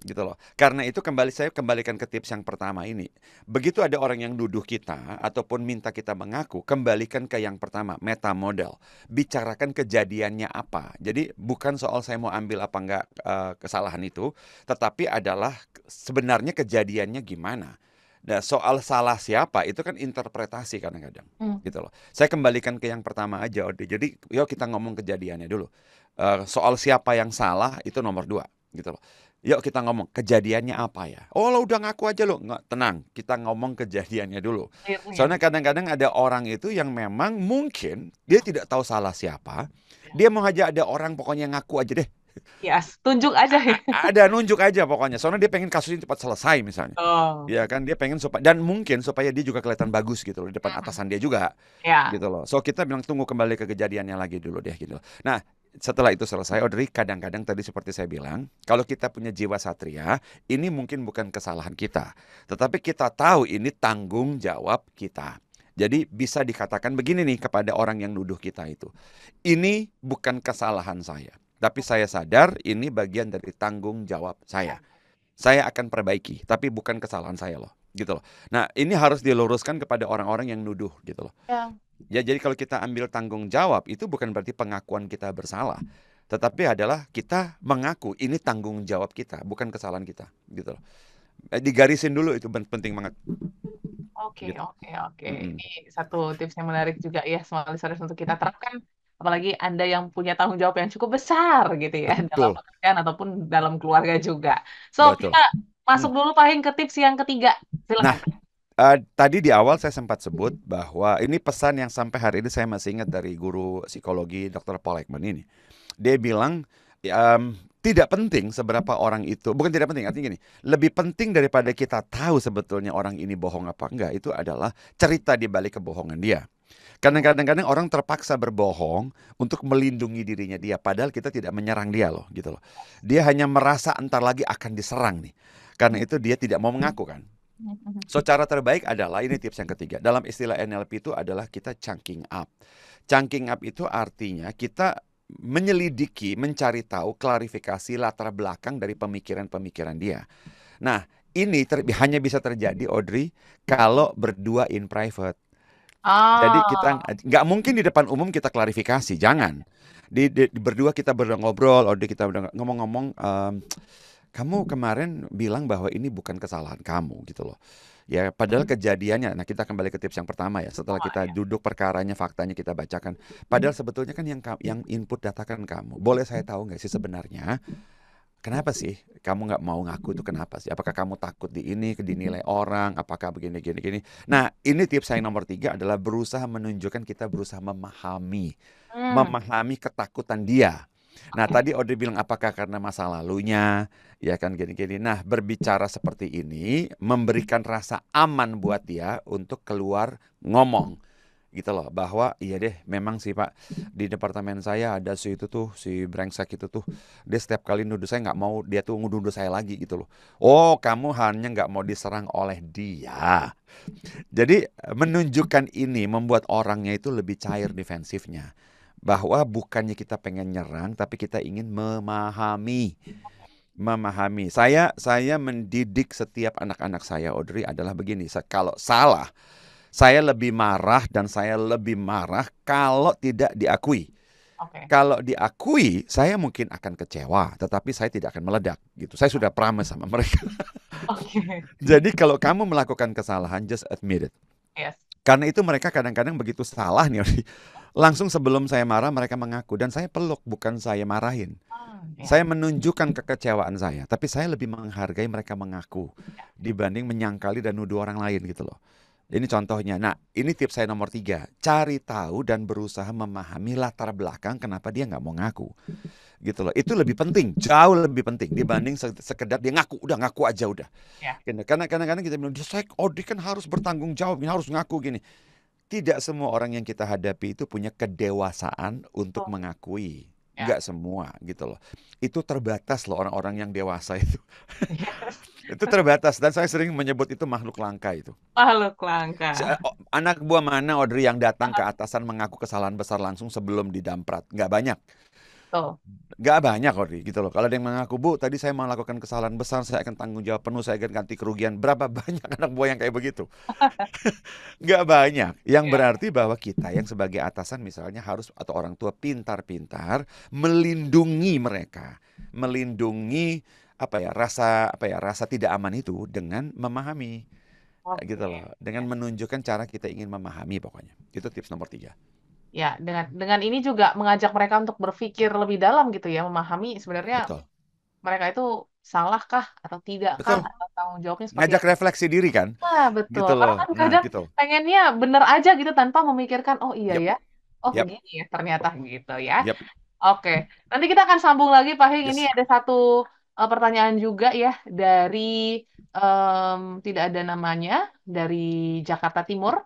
gitu loh. Karena itu kembali saya kembalikan ke tips yang pertama ini. Begitu ada orang yang duduk kita ataupun minta kita mengaku, kembalikan ke yang pertama, meta model. Bicarakan kejadiannya apa. Jadi bukan soal saya mau ambil apa enggak uh, kesalahan itu, tetapi adalah sebenarnya kejadiannya gimana. Nah, soal salah siapa itu kan interpretasi kadang-kadang, hmm. gitu loh. Saya kembalikan ke yang pertama aja, Ode. Jadi, yuk kita ngomong kejadiannya dulu. Uh, soal siapa yang salah itu nomor dua gitu loh. Yuk kita ngomong kejadiannya apa ya? Oh lo udah ngaku aja lo, nggak tenang. Kita ngomong kejadiannya dulu. Soalnya kadang-kadang ada orang itu yang memang mungkin dia tidak tahu salah siapa. Ya. Dia mau aja ada orang pokoknya ngaku aja deh. Yes, ya, tunjuk aja. Ada nunjuk aja pokoknya. Soalnya dia pengen kasusnya cepat selesai misalnya. Oh. Ya kan dia pengen supaya dan mungkin supaya dia juga kelihatan bagus gitu loh di depan hmm. atasan dia juga. Yeah. Gitu loh. So kita bilang tunggu kembali ke kejadiannya lagi dulu deh gitu. Loh. Nah, setelah itu selesai, Audrey, kadang-kadang tadi seperti saya bilang, kalau kita punya jiwa satria, ini mungkin bukan kesalahan kita. Tetapi kita tahu ini tanggung jawab kita. Jadi bisa dikatakan begini nih kepada orang yang nuduh kita itu. Ini bukan kesalahan saya. Tapi saya sadar ini bagian dari tanggung jawab saya. Saya akan perbaiki, tapi bukan kesalahan saya loh gitu loh. Nah ini harus diluruskan kepada orang-orang yang nuduh gitu loh. Ya. ya jadi kalau kita ambil tanggung jawab itu bukan berarti pengakuan kita bersalah, tetapi adalah kita mengaku ini tanggung jawab kita, bukan kesalahan kita gitu loh. Eh, digarisin dulu itu penting banget. Oke gitu. oke oke. Ini satu tips yang menarik juga ya semua listeners untuk kita terapkan apalagi Anda yang punya tanggung jawab yang cukup besar gitu ya Betul. dalam pekerjaan ataupun dalam keluarga juga. So Betul. kita Masuk hmm. dulu paling ke tips yang ketiga. Silahkan. Nah, uh, tadi di awal saya sempat sebut hmm. bahwa ini pesan yang sampai hari ini saya masih ingat dari guru psikologi Dr. Paul Ekman ini. Dia bilang um, tidak penting seberapa orang itu bukan tidak penting artinya gini lebih penting daripada kita tahu sebetulnya orang ini bohong apa enggak itu adalah cerita di balik kebohongan dia kadang-kadang orang terpaksa berbohong untuk melindungi dirinya dia padahal kita tidak menyerang dia loh gitu loh dia hanya merasa entar lagi akan diserang nih karena itu dia tidak mau mengaku kan. Mm-hmm. So cara terbaik adalah ini tips yang ketiga. Dalam istilah NLP itu adalah kita chunking up. Chunking up itu artinya kita menyelidiki, mencari tahu klarifikasi latar belakang dari pemikiran-pemikiran dia. Nah, ini ter hanya bisa terjadi Audrey kalau berdua in private. Oh. Jadi kita nggak mungkin di depan umum kita klarifikasi, jangan. Di, di berdua kita berdua ngobrol, Audrey kita ngomong-ngomong um, kamu hmm. kemarin bilang bahwa ini bukan kesalahan kamu gitu loh. Ya, padahal hmm. kejadiannya. Nah, kita kembali ke tips yang pertama ya. Setelah oh, kita iya. duduk perkaranya, faktanya kita bacakan. Hmm. Padahal sebetulnya kan yang yang input datakan kamu. Boleh saya tahu nggak sih sebenarnya kenapa sih kamu nggak mau ngaku itu kenapa sih? Apakah kamu takut di ini, dinilai orang? Apakah begini, gini, gini? Nah, ini tips saya nomor tiga adalah berusaha menunjukkan kita berusaha memahami, hmm. memahami ketakutan dia. Nah tadi Audrey bilang apakah karena masa lalunya, ya kan gini-gini. Nah berbicara seperti ini memberikan rasa aman buat dia untuk keluar ngomong gitu loh bahwa iya deh memang sih pak di departemen saya ada si itu tuh si brengsek itu tuh dia setiap kali nuduh saya nggak mau dia tuh nuduh saya lagi gitu loh oh kamu hanya nggak mau diserang oleh dia jadi menunjukkan ini membuat orangnya itu lebih cair defensifnya bahwa bukannya kita pengen nyerang tapi kita ingin memahami memahami saya saya mendidik setiap anak-anak saya Audrey adalah begini kalau salah saya lebih marah dan saya lebih marah kalau tidak diakui Okay. Kalau diakui, saya mungkin akan kecewa, tetapi saya tidak akan meledak gitu. Saya sudah promise sama mereka. okay. Jadi kalau kamu melakukan kesalahan, just admit it. Yes. Karena itu mereka kadang-kadang begitu salah nih, langsung sebelum saya marah mereka mengaku dan saya peluk bukan saya marahin. Oh, ya. Saya menunjukkan kekecewaan saya, tapi saya lebih menghargai mereka mengaku ya. dibanding menyangkali dan nuduh orang lain gitu loh. Ini contohnya. Nah, ini tips saya nomor tiga. Cari tahu dan berusaha memahami latar belakang kenapa dia nggak mau ngaku. Gitu loh. Itu lebih penting, jauh lebih penting dibanding sekedar dia ngaku. Udah ngaku aja udah. Ya. Karena kadang-kadang kita bilang, saya, oh dia kan harus bertanggung jawab, harus ngaku gini tidak semua orang yang kita hadapi itu punya kedewasaan untuk oh. mengakui. Ya. semua gitu loh. Itu terbatas loh orang-orang yang dewasa itu. Iya. itu terbatas dan saya sering menyebut itu makhluk langka itu. Makhluk langka. Eh, oh, anak buah mana Audrey yang datang ke atasan mengaku kesalahan besar langsung sebelum didamprat? Gak banyak betul nggak banyak kok gitu loh kalau ada yang mengaku bu tadi saya melakukan kesalahan besar saya akan tanggung jawab penuh saya akan ganti kerugian berapa banyak anak buah yang kayak begitu Gak banyak yang iya. berarti bahwa kita yang sebagai atasan misalnya harus atau orang tua pintar-pintar melindungi mereka melindungi apa ya rasa apa ya rasa tidak aman itu dengan memahami okay. gitu loh dengan menunjukkan cara kita ingin memahami pokoknya itu tips nomor tiga Ya, dengan dengan ini juga mengajak mereka untuk berpikir lebih dalam gitu ya, memahami sebenarnya Betul. mereka itu salahkah atau tidak kah atau tanggung jawabnya seperti ngajak refleksi diri kan nah, betul gitu loh. karena kan nah, kadang nah, gitu. pengennya benar aja gitu tanpa memikirkan oh iya yep. ya oh yep. begini ya ternyata gitu ya yep. oke nanti kita akan sambung lagi Pak Hing yes. ini ada satu uh, pertanyaan juga ya dari um, tidak ada namanya dari Jakarta Timur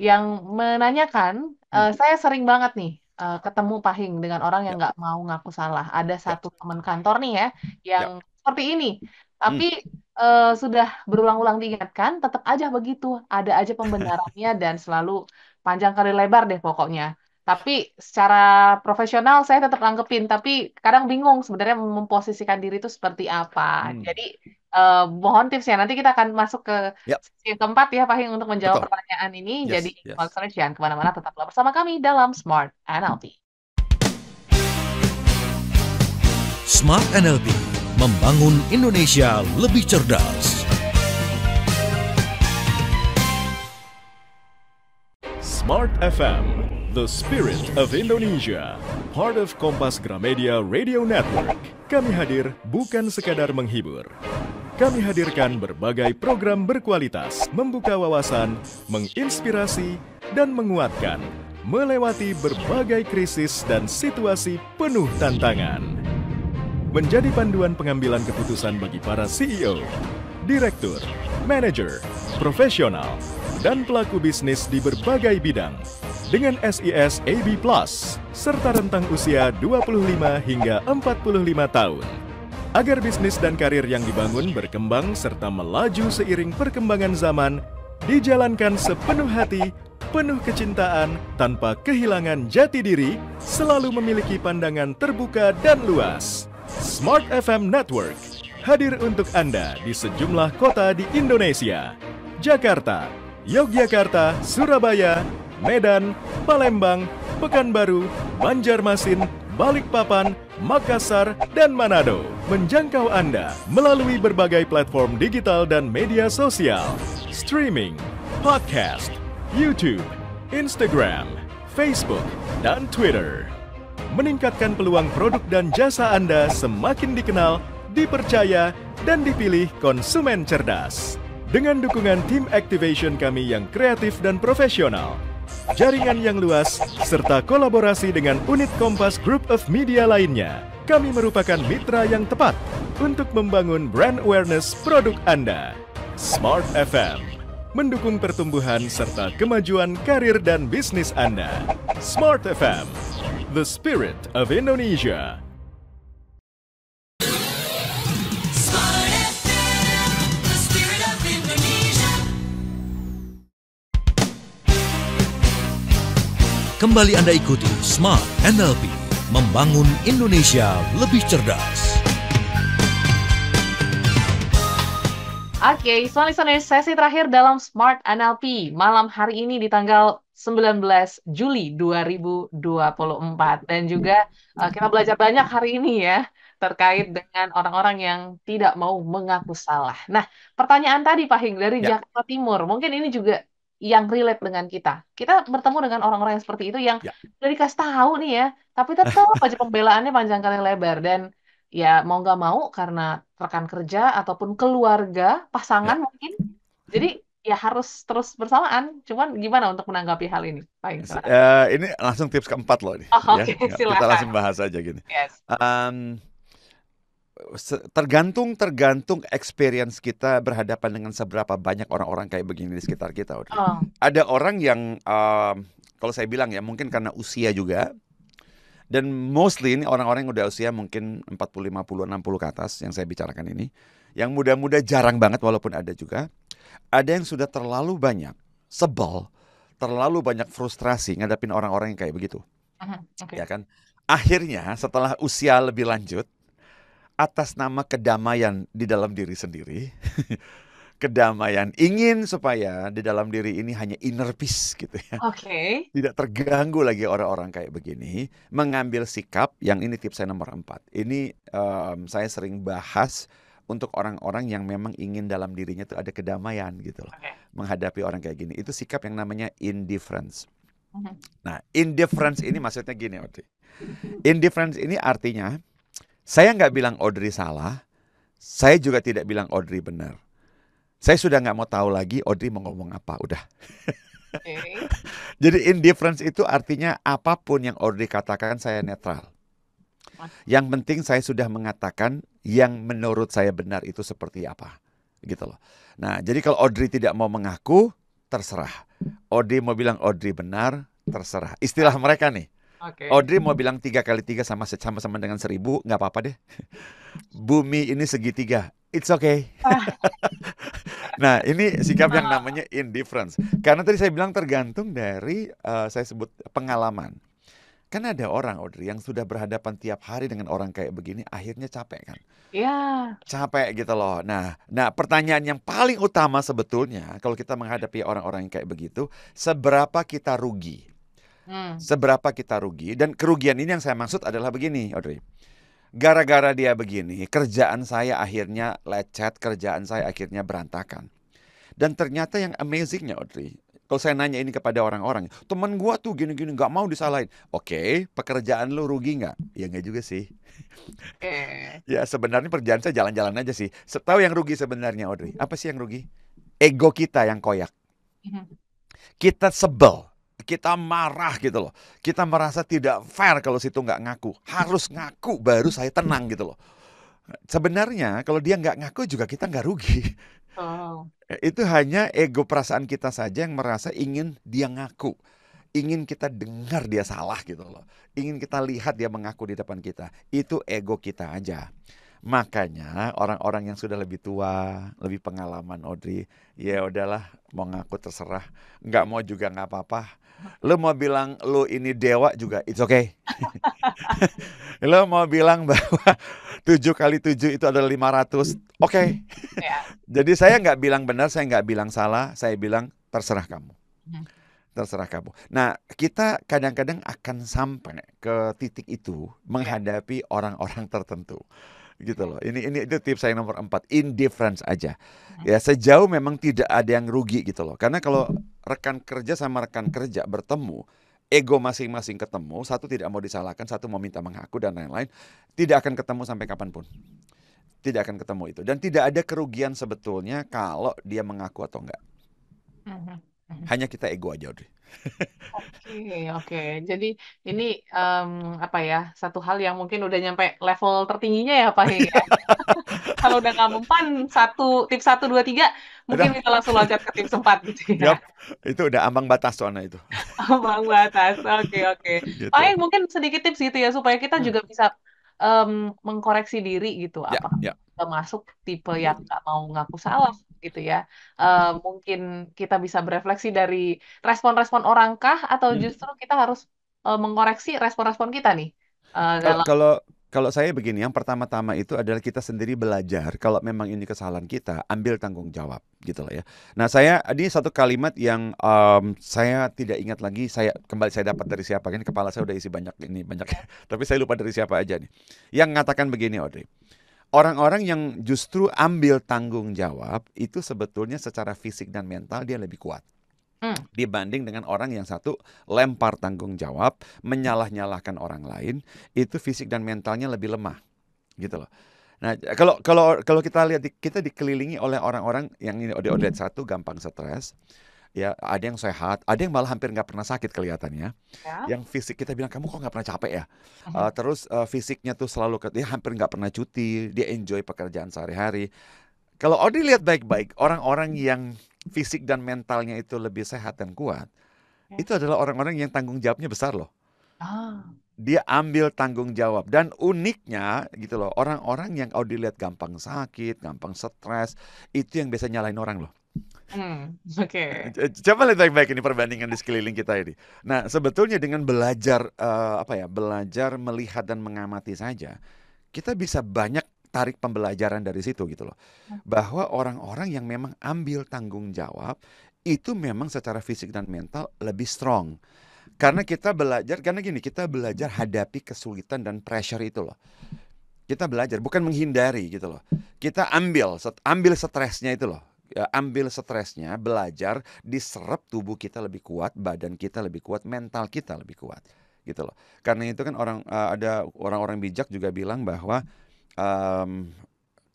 yang menanyakan, uh, saya sering banget nih uh, ketemu pahing dengan orang yang ya. nggak mau ngaku salah. Ada ya. satu teman kantor nih ya, ya yang seperti ini, tapi hmm. uh, sudah berulang-ulang diingatkan, tetap aja begitu. Ada aja pembenarannya dan selalu panjang kali lebar deh pokoknya tapi secara profesional saya tetap anggapin tapi kadang bingung sebenarnya memposisikan diri itu seperti apa hmm. jadi uh, mohon tipsnya nanti kita akan masuk ke yep. yang keempat ya Pak Hing untuk menjawab Betul. pertanyaan ini yes, jadi yes. konsumen jangan kemana-mana tetaplah bersama kami dalam Smart NLP Smart NLP membangun Indonesia lebih cerdas Smart FM The Spirit of Indonesia, part of Kompas Gramedia Radio Network. Kami hadir bukan sekadar menghibur. Kami hadirkan berbagai program berkualitas, membuka wawasan, menginspirasi, dan menguatkan melewati berbagai krisis dan situasi penuh tantangan. Menjadi panduan pengambilan keputusan bagi para CEO, direktur, manajer, profesional, dan pelaku bisnis di berbagai bidang dengan SIS AB+, Plus serta rentang usia 25 hingga 45 tahun. Agar bisnis dan karir yang dibangun berkembang serta melaju seiring perkembangan zaman, dijalankan sepenuh hati, penuh kecintaan, tanpa kehilangan jati diri, selalu memiliki pandangan terbuka dan luas. Smart FM Network hadir untuk Anda di sejumlah kota di Indonesia. Jakarta, Yogyakarta, Surabaya, Medan, Palembang, Pekanbaru, Banjarmasin, Balikpapan, Makassar, dan Manado. Menjangkau Anda melalui berbagai platform digital dan media sosial, streaming, podcast, YouTube, Instagram, Facebook, dan Twitter. Meningkatkan peluang produk dan jasa Anda semakin dikenal, dipercaya, dan dipilih konsumen cerdas. Dengan dukungan tim activation kami yang kreatif dan profesional, jaringan yang luas, serta kolaborasi dengan unit Kompas Group of Media lainnya. Kami merupakan mitra yang tepat untuk membangun brand awareness produk Anda. Smart FM mendukung pertumbuhan serta kemajuan karir dan bisnis Anda. Smart FM, the spirit of Indonesia. Kembali Anda ikuti Smart NLP, membangun Indonesia lebih cerdas. Oke, okay, so listeners, sesi terakhir dalam Smart NLP malam hari ini di tanggal 19 Juli 2024. Dan juga uh, kita belajar banyak hari ini ya terkait dengan orang-orang yang tidak mau mengaku salah. Nah, pertanyaan tadi Pak Hing dari ya. Jakarta Timur, mungkin ini juga yang relate dengan kita. Kita bertemu dengan orang-orang yang seperti itu yang ya. udah dikasih tahu nih ya, tapi tetap aja pembelaannya panjang kali lebar dan ya mau nggak mau karena rekan kerja ataupun keluarga, ya. pasangan ya. mungkin. Jadi ya harus terus bersamaan. Cuman gimana untuk menanggapi hal ini, Pak Uh, eh, ini langsung tips keempat loh ini. Oh, Okay, ya. Kita langsung bahas aja gini. Yes. Um, tergantung tergantung experience kita berhadapan dengan seberapa banyak orang-orang kayak begini di sekitar kita. Oh. Ada orang yang uh, kalau saya bilang ya mungkin karena usia juga dan mostly ini orang-orang yang udah usia mungkin 40, 50, 60 ke atas yang saya bicarakan ini. Yang muda-muda jarang banget walaupun ada juga. Ada yang sudah terlalu banyak sebel, terlalu banyak frustrasi ngadapin orang-orang yang kayak begitu. Uh -huh. okay. Ya kan? Akhirnya setelah usia lebih lanjut atas nama kedamaian di dalam diri sendiri. kedamaian ingin supaya di dalam diri ini hanya inner peace gitu ya. Oke. Okay. Tidak terganggu lagi orang-orang kayak begini. Mengambil sikap yang ini tips saya nomor empat. Ini um, saya sering bahas untuk orang-orang yang memang ingin dalam dirinya itu ada kedamaian gitu loh. Okay. Menghadapi orang kayak gini itu sikap yang namanya indifference. Uh mhm. -huh. Nah, indifference ini maksudnya gini, Oti. Indifference ini artinya saya nggak bilang Audrey salah, saya juga tidak bilang Audrey benar. Saya sudah nggak mau tahu lagi Audrey mau ngomong apa, udah. Jadi indifference itu artinya apapun yang Audrey katakan saya netral. Yang penting saya sudah mengatakan yang menurut saya benar itu seperti apa, gitu loh. Nah, jadi kalau Audrey tidak mau mengaku, terserah. Audrey mau bilang Audrey benar, terserah. Istilah mereka nih. Okay. Audrey mau bilang tiga kali tiga sama sama sama dengan seribu, nggak apa-apa deh. Bumi ini segitiga, it's okay. nah ini sikap yang namanya indifference. Karena tadi saya bilang tergantung dari uh, saya sebut pengalaman. Kan ada orang Audrey yang sudah berhadapan tiap hari dengan orang kayak begini, akhirnya capek kan? Iya. Yeah. Capek gitu loh. Nah, nah pertanyaan yang paling utama sebetulnya kalau kita menghadapi orang-orang yang kayak begitu, seberapa kita rugi? Hmm. Seberapa kita rugi dan kerugian ini yang saya maksud adalah begini, Audrey. Gara-gara dia begini, kerjaan saya akhirnya lecet, kerjaan saya akhirnya berantakan. Dan ternyata yang amazingnya Audrey, kalau saya nanya ini kepada orang-orang, teman gua tuh gini-gini nggak mau disalahin. Oke, pekerjaan lu rugi nggak? Ya nggak juga sih. eh. ya sebenarnya pekerjaan saya jalan-jalan aja sih. Setahu yang rugi sebenarnya Audrey? Apa sih yang rugi? Ego kita yang koyak. Hmm. Kita sebel kita marah gitu loh. Kita merasa tidak fair kalau situ nggak ngaku. Harus ngaku baru saya tenang gitu loh. Sebenarnya kalau dia nggak ngaku juga kita nggak rugi. Oh. Itu hanya ego perasaan kita saja yang merasa ingin dia ngaku ingin kita dengar dia salah gitu loh. Ingin kita lihat dia mengaku di depan kita. Itu ego kita aja. Makanya orang-orang yang sudah lebih tua, lebih pengalaman Audrey, ya udahlah mau ngaku terserah, nggak mau juga nggak apa-apa lo mau bilang lo ini dewa juga, it's okay. lo mau bilang bahwa tujuh kali tujuh itu adalah 500, oke. Okay. Ya. Jadi saya nggak bilang benar, saya nggak bilang salah, saya bilang terserah kamu. Hmm. Terserah kamu. Nah, kita kadang-kadang akan sampai ke titik itu menghadapi orang-orang tertentu gitu loh. Ini ini itu tips saya nomor empat, indifference aja. Hmm. Ya sejauh memang tidak ada yang rugi gitu loh. Karena kalau hmm. rekan kerja sama rekan kerja bertemu, ego masing-masing ketemu, satu tidak mau disalahkan, satu mau minta mengaku dan lain-lain, tidak akan ketemu sampai kapanpun. Tidak akan ketemu itu dan tidak ada kerugian sebetulnya kalau dia mengaku atau enggak. Hmm, Hanya kita ego aja, Audrey. Oke, oke. Jadi ini, um, apa ya, satu hal yang mungkin udah nyampe level tertingginya ya, Pak, oh, ya? Iya. Kalau udah nggak mempan, satu tip satu dua tiga, mungkin kita langsung loncat ke tips 4 gitu ya? Yep. itu udah ambang batas soalnya itu. Ambang batas, oke oke. Gitu. mungkin sedikit tips gitu ya, supaya kita hmm. juga bisa, um, mengkoreksi diri gitu, yeah, apa yeah. Ya. masuk tipe yang nggak mau ngaku salah gitu ya. Uh, mungkin kita bisa berefleksi dari respon-respon orang kah atau hmm. justru kita harus uh, mengoreksi respon-respon kita nih? Uh, dalam... Kalau kalau saya begini, yang pertama-tama itu adalah kita sendiri belajar. Kalau memang ini kesalahan kita, ambil tanggung jawab, gitu loh ya. Nah, saya ini satu kalimat yang um, saya tidak ingat lagi. Saya kembali saya dapat dari siapa? Ini kepala saya udah isi banyak ini banyak, ya. tapi saya lupa dari siapa aja nih. Yang mengatakan begini, Audrey. Orang-orang yang justru ambil tanggung jawab itu sebetulnya secara fisik dan mental dia lebih kuat. Hmm. Dibanding dengan orang yang satu lempar tanggung jawab, menyalah-nyalahkan orang lain, itu fisik dan mentalnya lebih lemah. Gitu loh. Nah, kalau kalau kalau kita lihat di, kita dikelilingi oleh orang-orang yang ini odet-odet satu gampang stres, ya ada yang sehat, ada yang malah hampir nggak pernah sakit kelihatannya. Ya. Yang fisik kita bilang kamu kok nggak pernah capek ya. Uh, terus uh, fisiknya tuh selalu dia hampir nggak pernah cuti, dia enjoy pekerjaan sehari-hari. Kalau Audrey lihat baik-baik, orang-orang hmm. yang fisik dan mentalnya itu lebih sehat dan kuat, ya. itu adalah orang-orang yang tanggung jawabnya besar loh. Ah. Dia ambil tanggung jawab dan uniknya gitu loh, orang-orang yang Audrey lihat gampang sakit, gampang stres, itu yang biasa nyalain orang loh. Hmm, Oke. Okay. Eh, eh, coba lihat baik-baik ini perbandingan di sekeliling kita ini. Nah, sebetulnya dengan belajar uh, apa ya, belajar melihat dan mengamati saja, kita bisa banyak tarik pembelajaran dari situ gitu loh. Hmm. Bahwa orang-orang yang memang ambil tanggung jawab itu memang secara fisik dan mental lebih strong. Karena kita belajar, karena gini, kita belajar hadapi kesulitan dan pressure itu loh. Kita belajar bukan menghindari gitu loh. Kita ambil ambil stresnya itu loh. E, ambil stresnya, belajar, diserap tubuh kita lebih kuat, badan kita lebih kuat, mental kita lebih kuat, gitu loh. Karena itu kan orang uh, ada orang-orang bijak juga bilang bahwa um,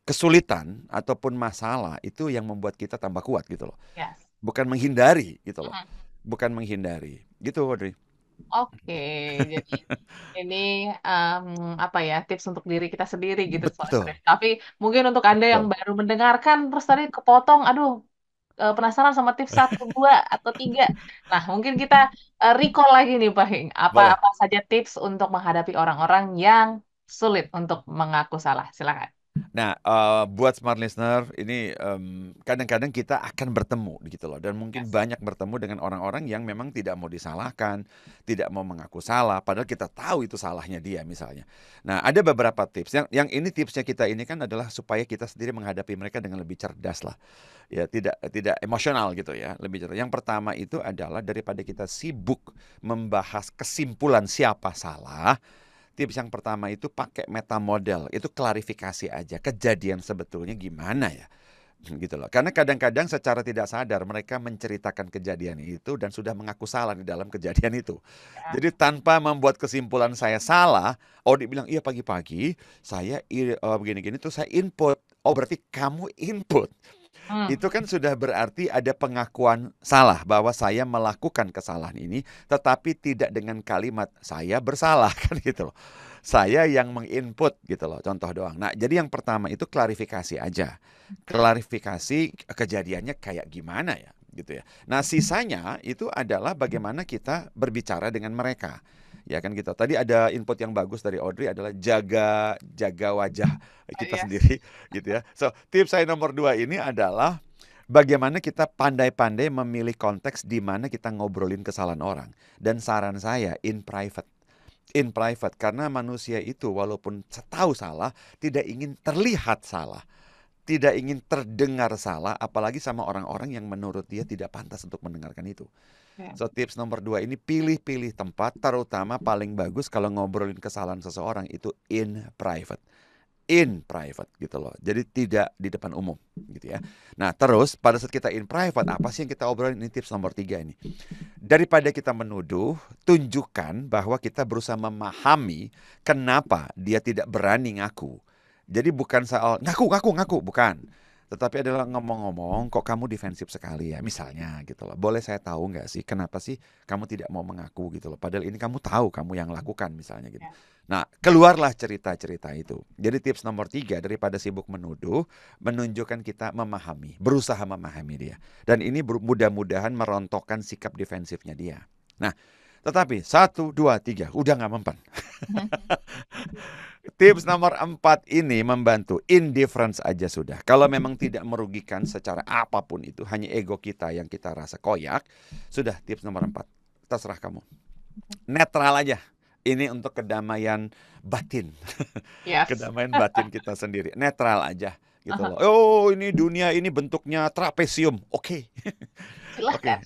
kesulitan ataupun masalah itu yang membuat kita tambah kuat gitu loh. Yes. Bukan menghindari gitu loh. Uh mm-hmm. -huh. Bukan menghindari. Gitu, Audrey. Oke, jadi ini, um, apa ya, tips untuk diri kita sendiri gitu soal stres. Tapi mungkin untuk Anda yang baru mendengarkan terus tadi kepotong, aduh, e, penasaran sama tips satu, dua atau tiga. Nah, mungkin kita, e, recall lagi nih Pak Hing. apa-apa saja tips untuk menghadapi orang-orang yang sulit untuk mengaku salah? Silakan. Nah, uh, buat smart listener, ini kadang kadang-kadang kita akan bertemu gitu loh, dan mungkin yes. banyak bertemu dengan orang-orang yang memang tidak mau disalahkan, tidak mau mengaku salah, padahal kita tahu itu salahnya dia misalnya. Nah, ada beberapa tips. Yang yang ini tipsnya kita ini kan adalah supaya kita sendiri menghadapi mereka dengan lebih cerdas lah, ya tidak tidak emosional gitu ya, lebih cerdas. Yang pertama itu adalah daripada kita sibuk membahas kesimpulan siapa salah tips yang pertama itu pakai meta model itu klarifikasi aja kejadian sebetulnya gimana ya hmm, gitu loh karena kadang-kadang secara tidak sadar mereka menceritakan kejadian itu dan sudah mengaku salah di dalam kejadian itu ya. jadi tanpa membuat kesimpulan saya salah oh bilang iya pagi-pagi saya eh, begini-gini uh, tuh saya input oh berarti kamu input Hmm. itu kan sudah berarti ada pengakuan salah bahwa saya melakukan kesalahan ini, tetapi tidak dengan kalimat saya bersalah kan gitu loh. Saya yang menginput gitu loh, contoh doang. Nah, jadi yang pertama itu klarifikasi aja. Klarifikasi kejadiannya kayak gimana ya gitu ya. Nah, sisanya itu adalah bagaimana kita berbicara dengan mereka ya kan kita gitu. Tadi ada input yang bagus dari Audrey adalah jaga jaga wajah kita iya. sendiri gitu ya. So, tips saya nomor dua ini adalah bagaimana kita pandai-pandai memilih konteks di mana kita ngobrolin kesalahan orang. Dan saran saya in private in private karena manusia itu walaupun tahu salah tidak ingin terlihat salah tidak ingin terdengar salah apalagi sama orang-orang yang menurut dia tidak pantas untuk mendengarkan itu Ya. So tips nomor dua ini pilih-pilih tempat, terutama paling bagus kalau ngobrolin kesalahan seseorang itu in private in private gitu loh. Jadi tidak di depan umum gitu ya. Nah terus pada saat kita in private apa sih yang kita obrolin ini tips nomor tiga ini. Daripada kita menuduh, tunjukkan bahwa kita berusaha memahami kenapa dia tidak berani ngaku. Jadi bukan soal ngaku ngaku ngaku bukan. Tetapi adalah ngomong-ngomong, kok kamu defensif sekali ya, misalnya gitu loh. Boleh saya tahu nggak sih, kenapa sih kamu tidak mau mengaku gitu loh? Padahal ini kamu tahu, kamu yang lakukan misalnya gitu. Ya. Nah, keluarlah cerita-cerita itu. Jadi tips nomor tiga daripada sibuk menuduh, menunjukkan kita memahami, berusaha memahami dia. Dan ini mudah-mudahan merontokkan sikap defensifnya dia. Nah, tetapi satu, dua, tiga, udah nggak mempan. Tips nomor empat ini membantu indifference aja sudah. Kalau memang tidak merugikan secara apapun itu, hanya ego kita yang kita rasa koyak. Sudah tips nomor empat, terserah kamu. Netral aja. Ini untuk kedamaian batin, yes. kedamaian batin kita sendiri. Netral aja gitu loh. Oh, ini dunia ini bentuknya trapesium. Oke. Oke. Silakan.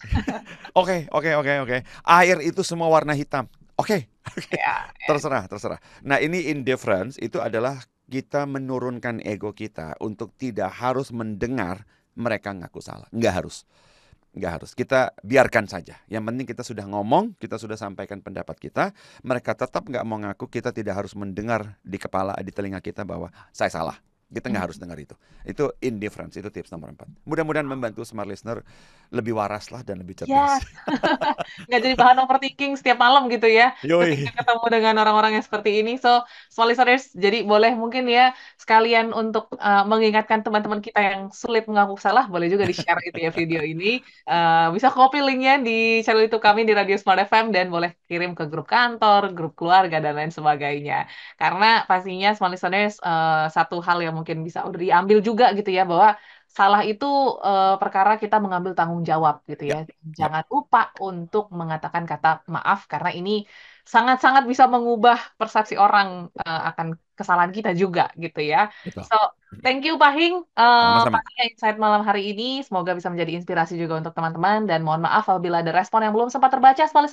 Oke, oke, oke, oke. Air itu semua warna hitam. Oke. Okay. Okay. Ya, ya. Terserah, terserah. Nah, ini indifference itu adalah kita menurunkan ego kita untuk tidak harus mendengar mereka ngaku salah. Enggak harus. Enggak harus. Kita biarkan saja. Yang penting kita sudah ngomong, kita sudah sampaikan pendapat kita. Mereka tetap enggak mau ngaku, kita tidak harus mendengar di kepala, di telinga kita bahwa saya salah. Kita nggak hmm. harus dengar itu. Itu indifference, itu tips nomor empat. Mudah-mudahan membantu smart listener lebih waras lah dan lebih cerdas. Yes. nggak jadi bahan overthinking setiap malam gitu ya. Yoi. Ketika ketemu dengan orang-orang yang seperti ini. So, smart listeners, jadi boleh mungkin ya sekalian untuk uh, mengingatkan teman-teman kita yang sulit mengaku salah, boleh juga di-share gitu ya video ini. Uh, bisa copy linknya di channel itu kami di Radio Smart FM dan boleh kirim ke grup kantor, grup keluarga, dan lain sebagainya. Karena pastinya smart listeners, uh, satu hal yang mungkin bisa diambil juga gitu ya bahwa salah itu uh, perkara kita mengambil tanggung jawab gitu ya. ya. ya. Jangan lupa untuk mengatakan kata maaf karena ini sangat-sangat bisa mengubah persepsi orang uh, akan kesalahan kita juga gitu ya. Betul. So, thank you Hing uh, eh, Pahing insight malam hari ini. Semoga bisa menjadi inspirasi juga untuk teman-teman dan mohon maaf apabila ada respon yang belum sempat terbaca semua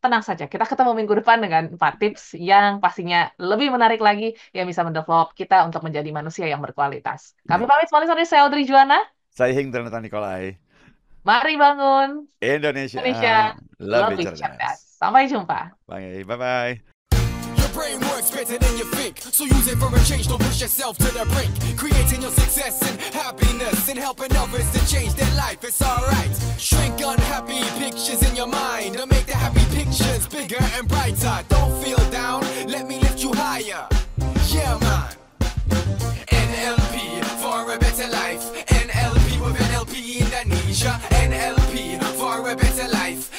Tenang saja, kita ketemu minggu depan dengan 4 tips yang pastinya lebih menarik lagi yang bisa mendevelop kita untuk menjadi manusia yang berkualitas. Kami ya. pamit semua saya Audrey Juwana. Saya Hing Donatan Nikolai. Mari bangun Indonesia. Indonesia. Love, Love each other. Bye, Bye. Bye-bye. works better than you think. So use it for a change. Don't push yourself to the brink. Creating your success and happiness and helping others to change their life. It's alright. Shrink unhappy pictures in your mind make the happy pictures bigger and brighter. Don't feel down. Let me lift you higher. Yeah, man. NLP for a better life. NLP with NLP Indonesia. NLP for a better life.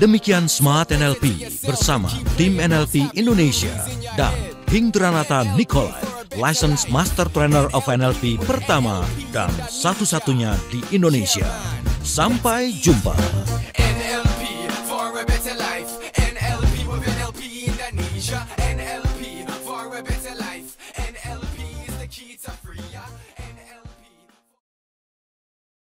Demikian Smart NLP bersama tim NLP Indonesia dan Hingdranata Nikolai, License Master Trainer of NLP pertama dan satu-satunya di Indonesia. Sampai jumpa.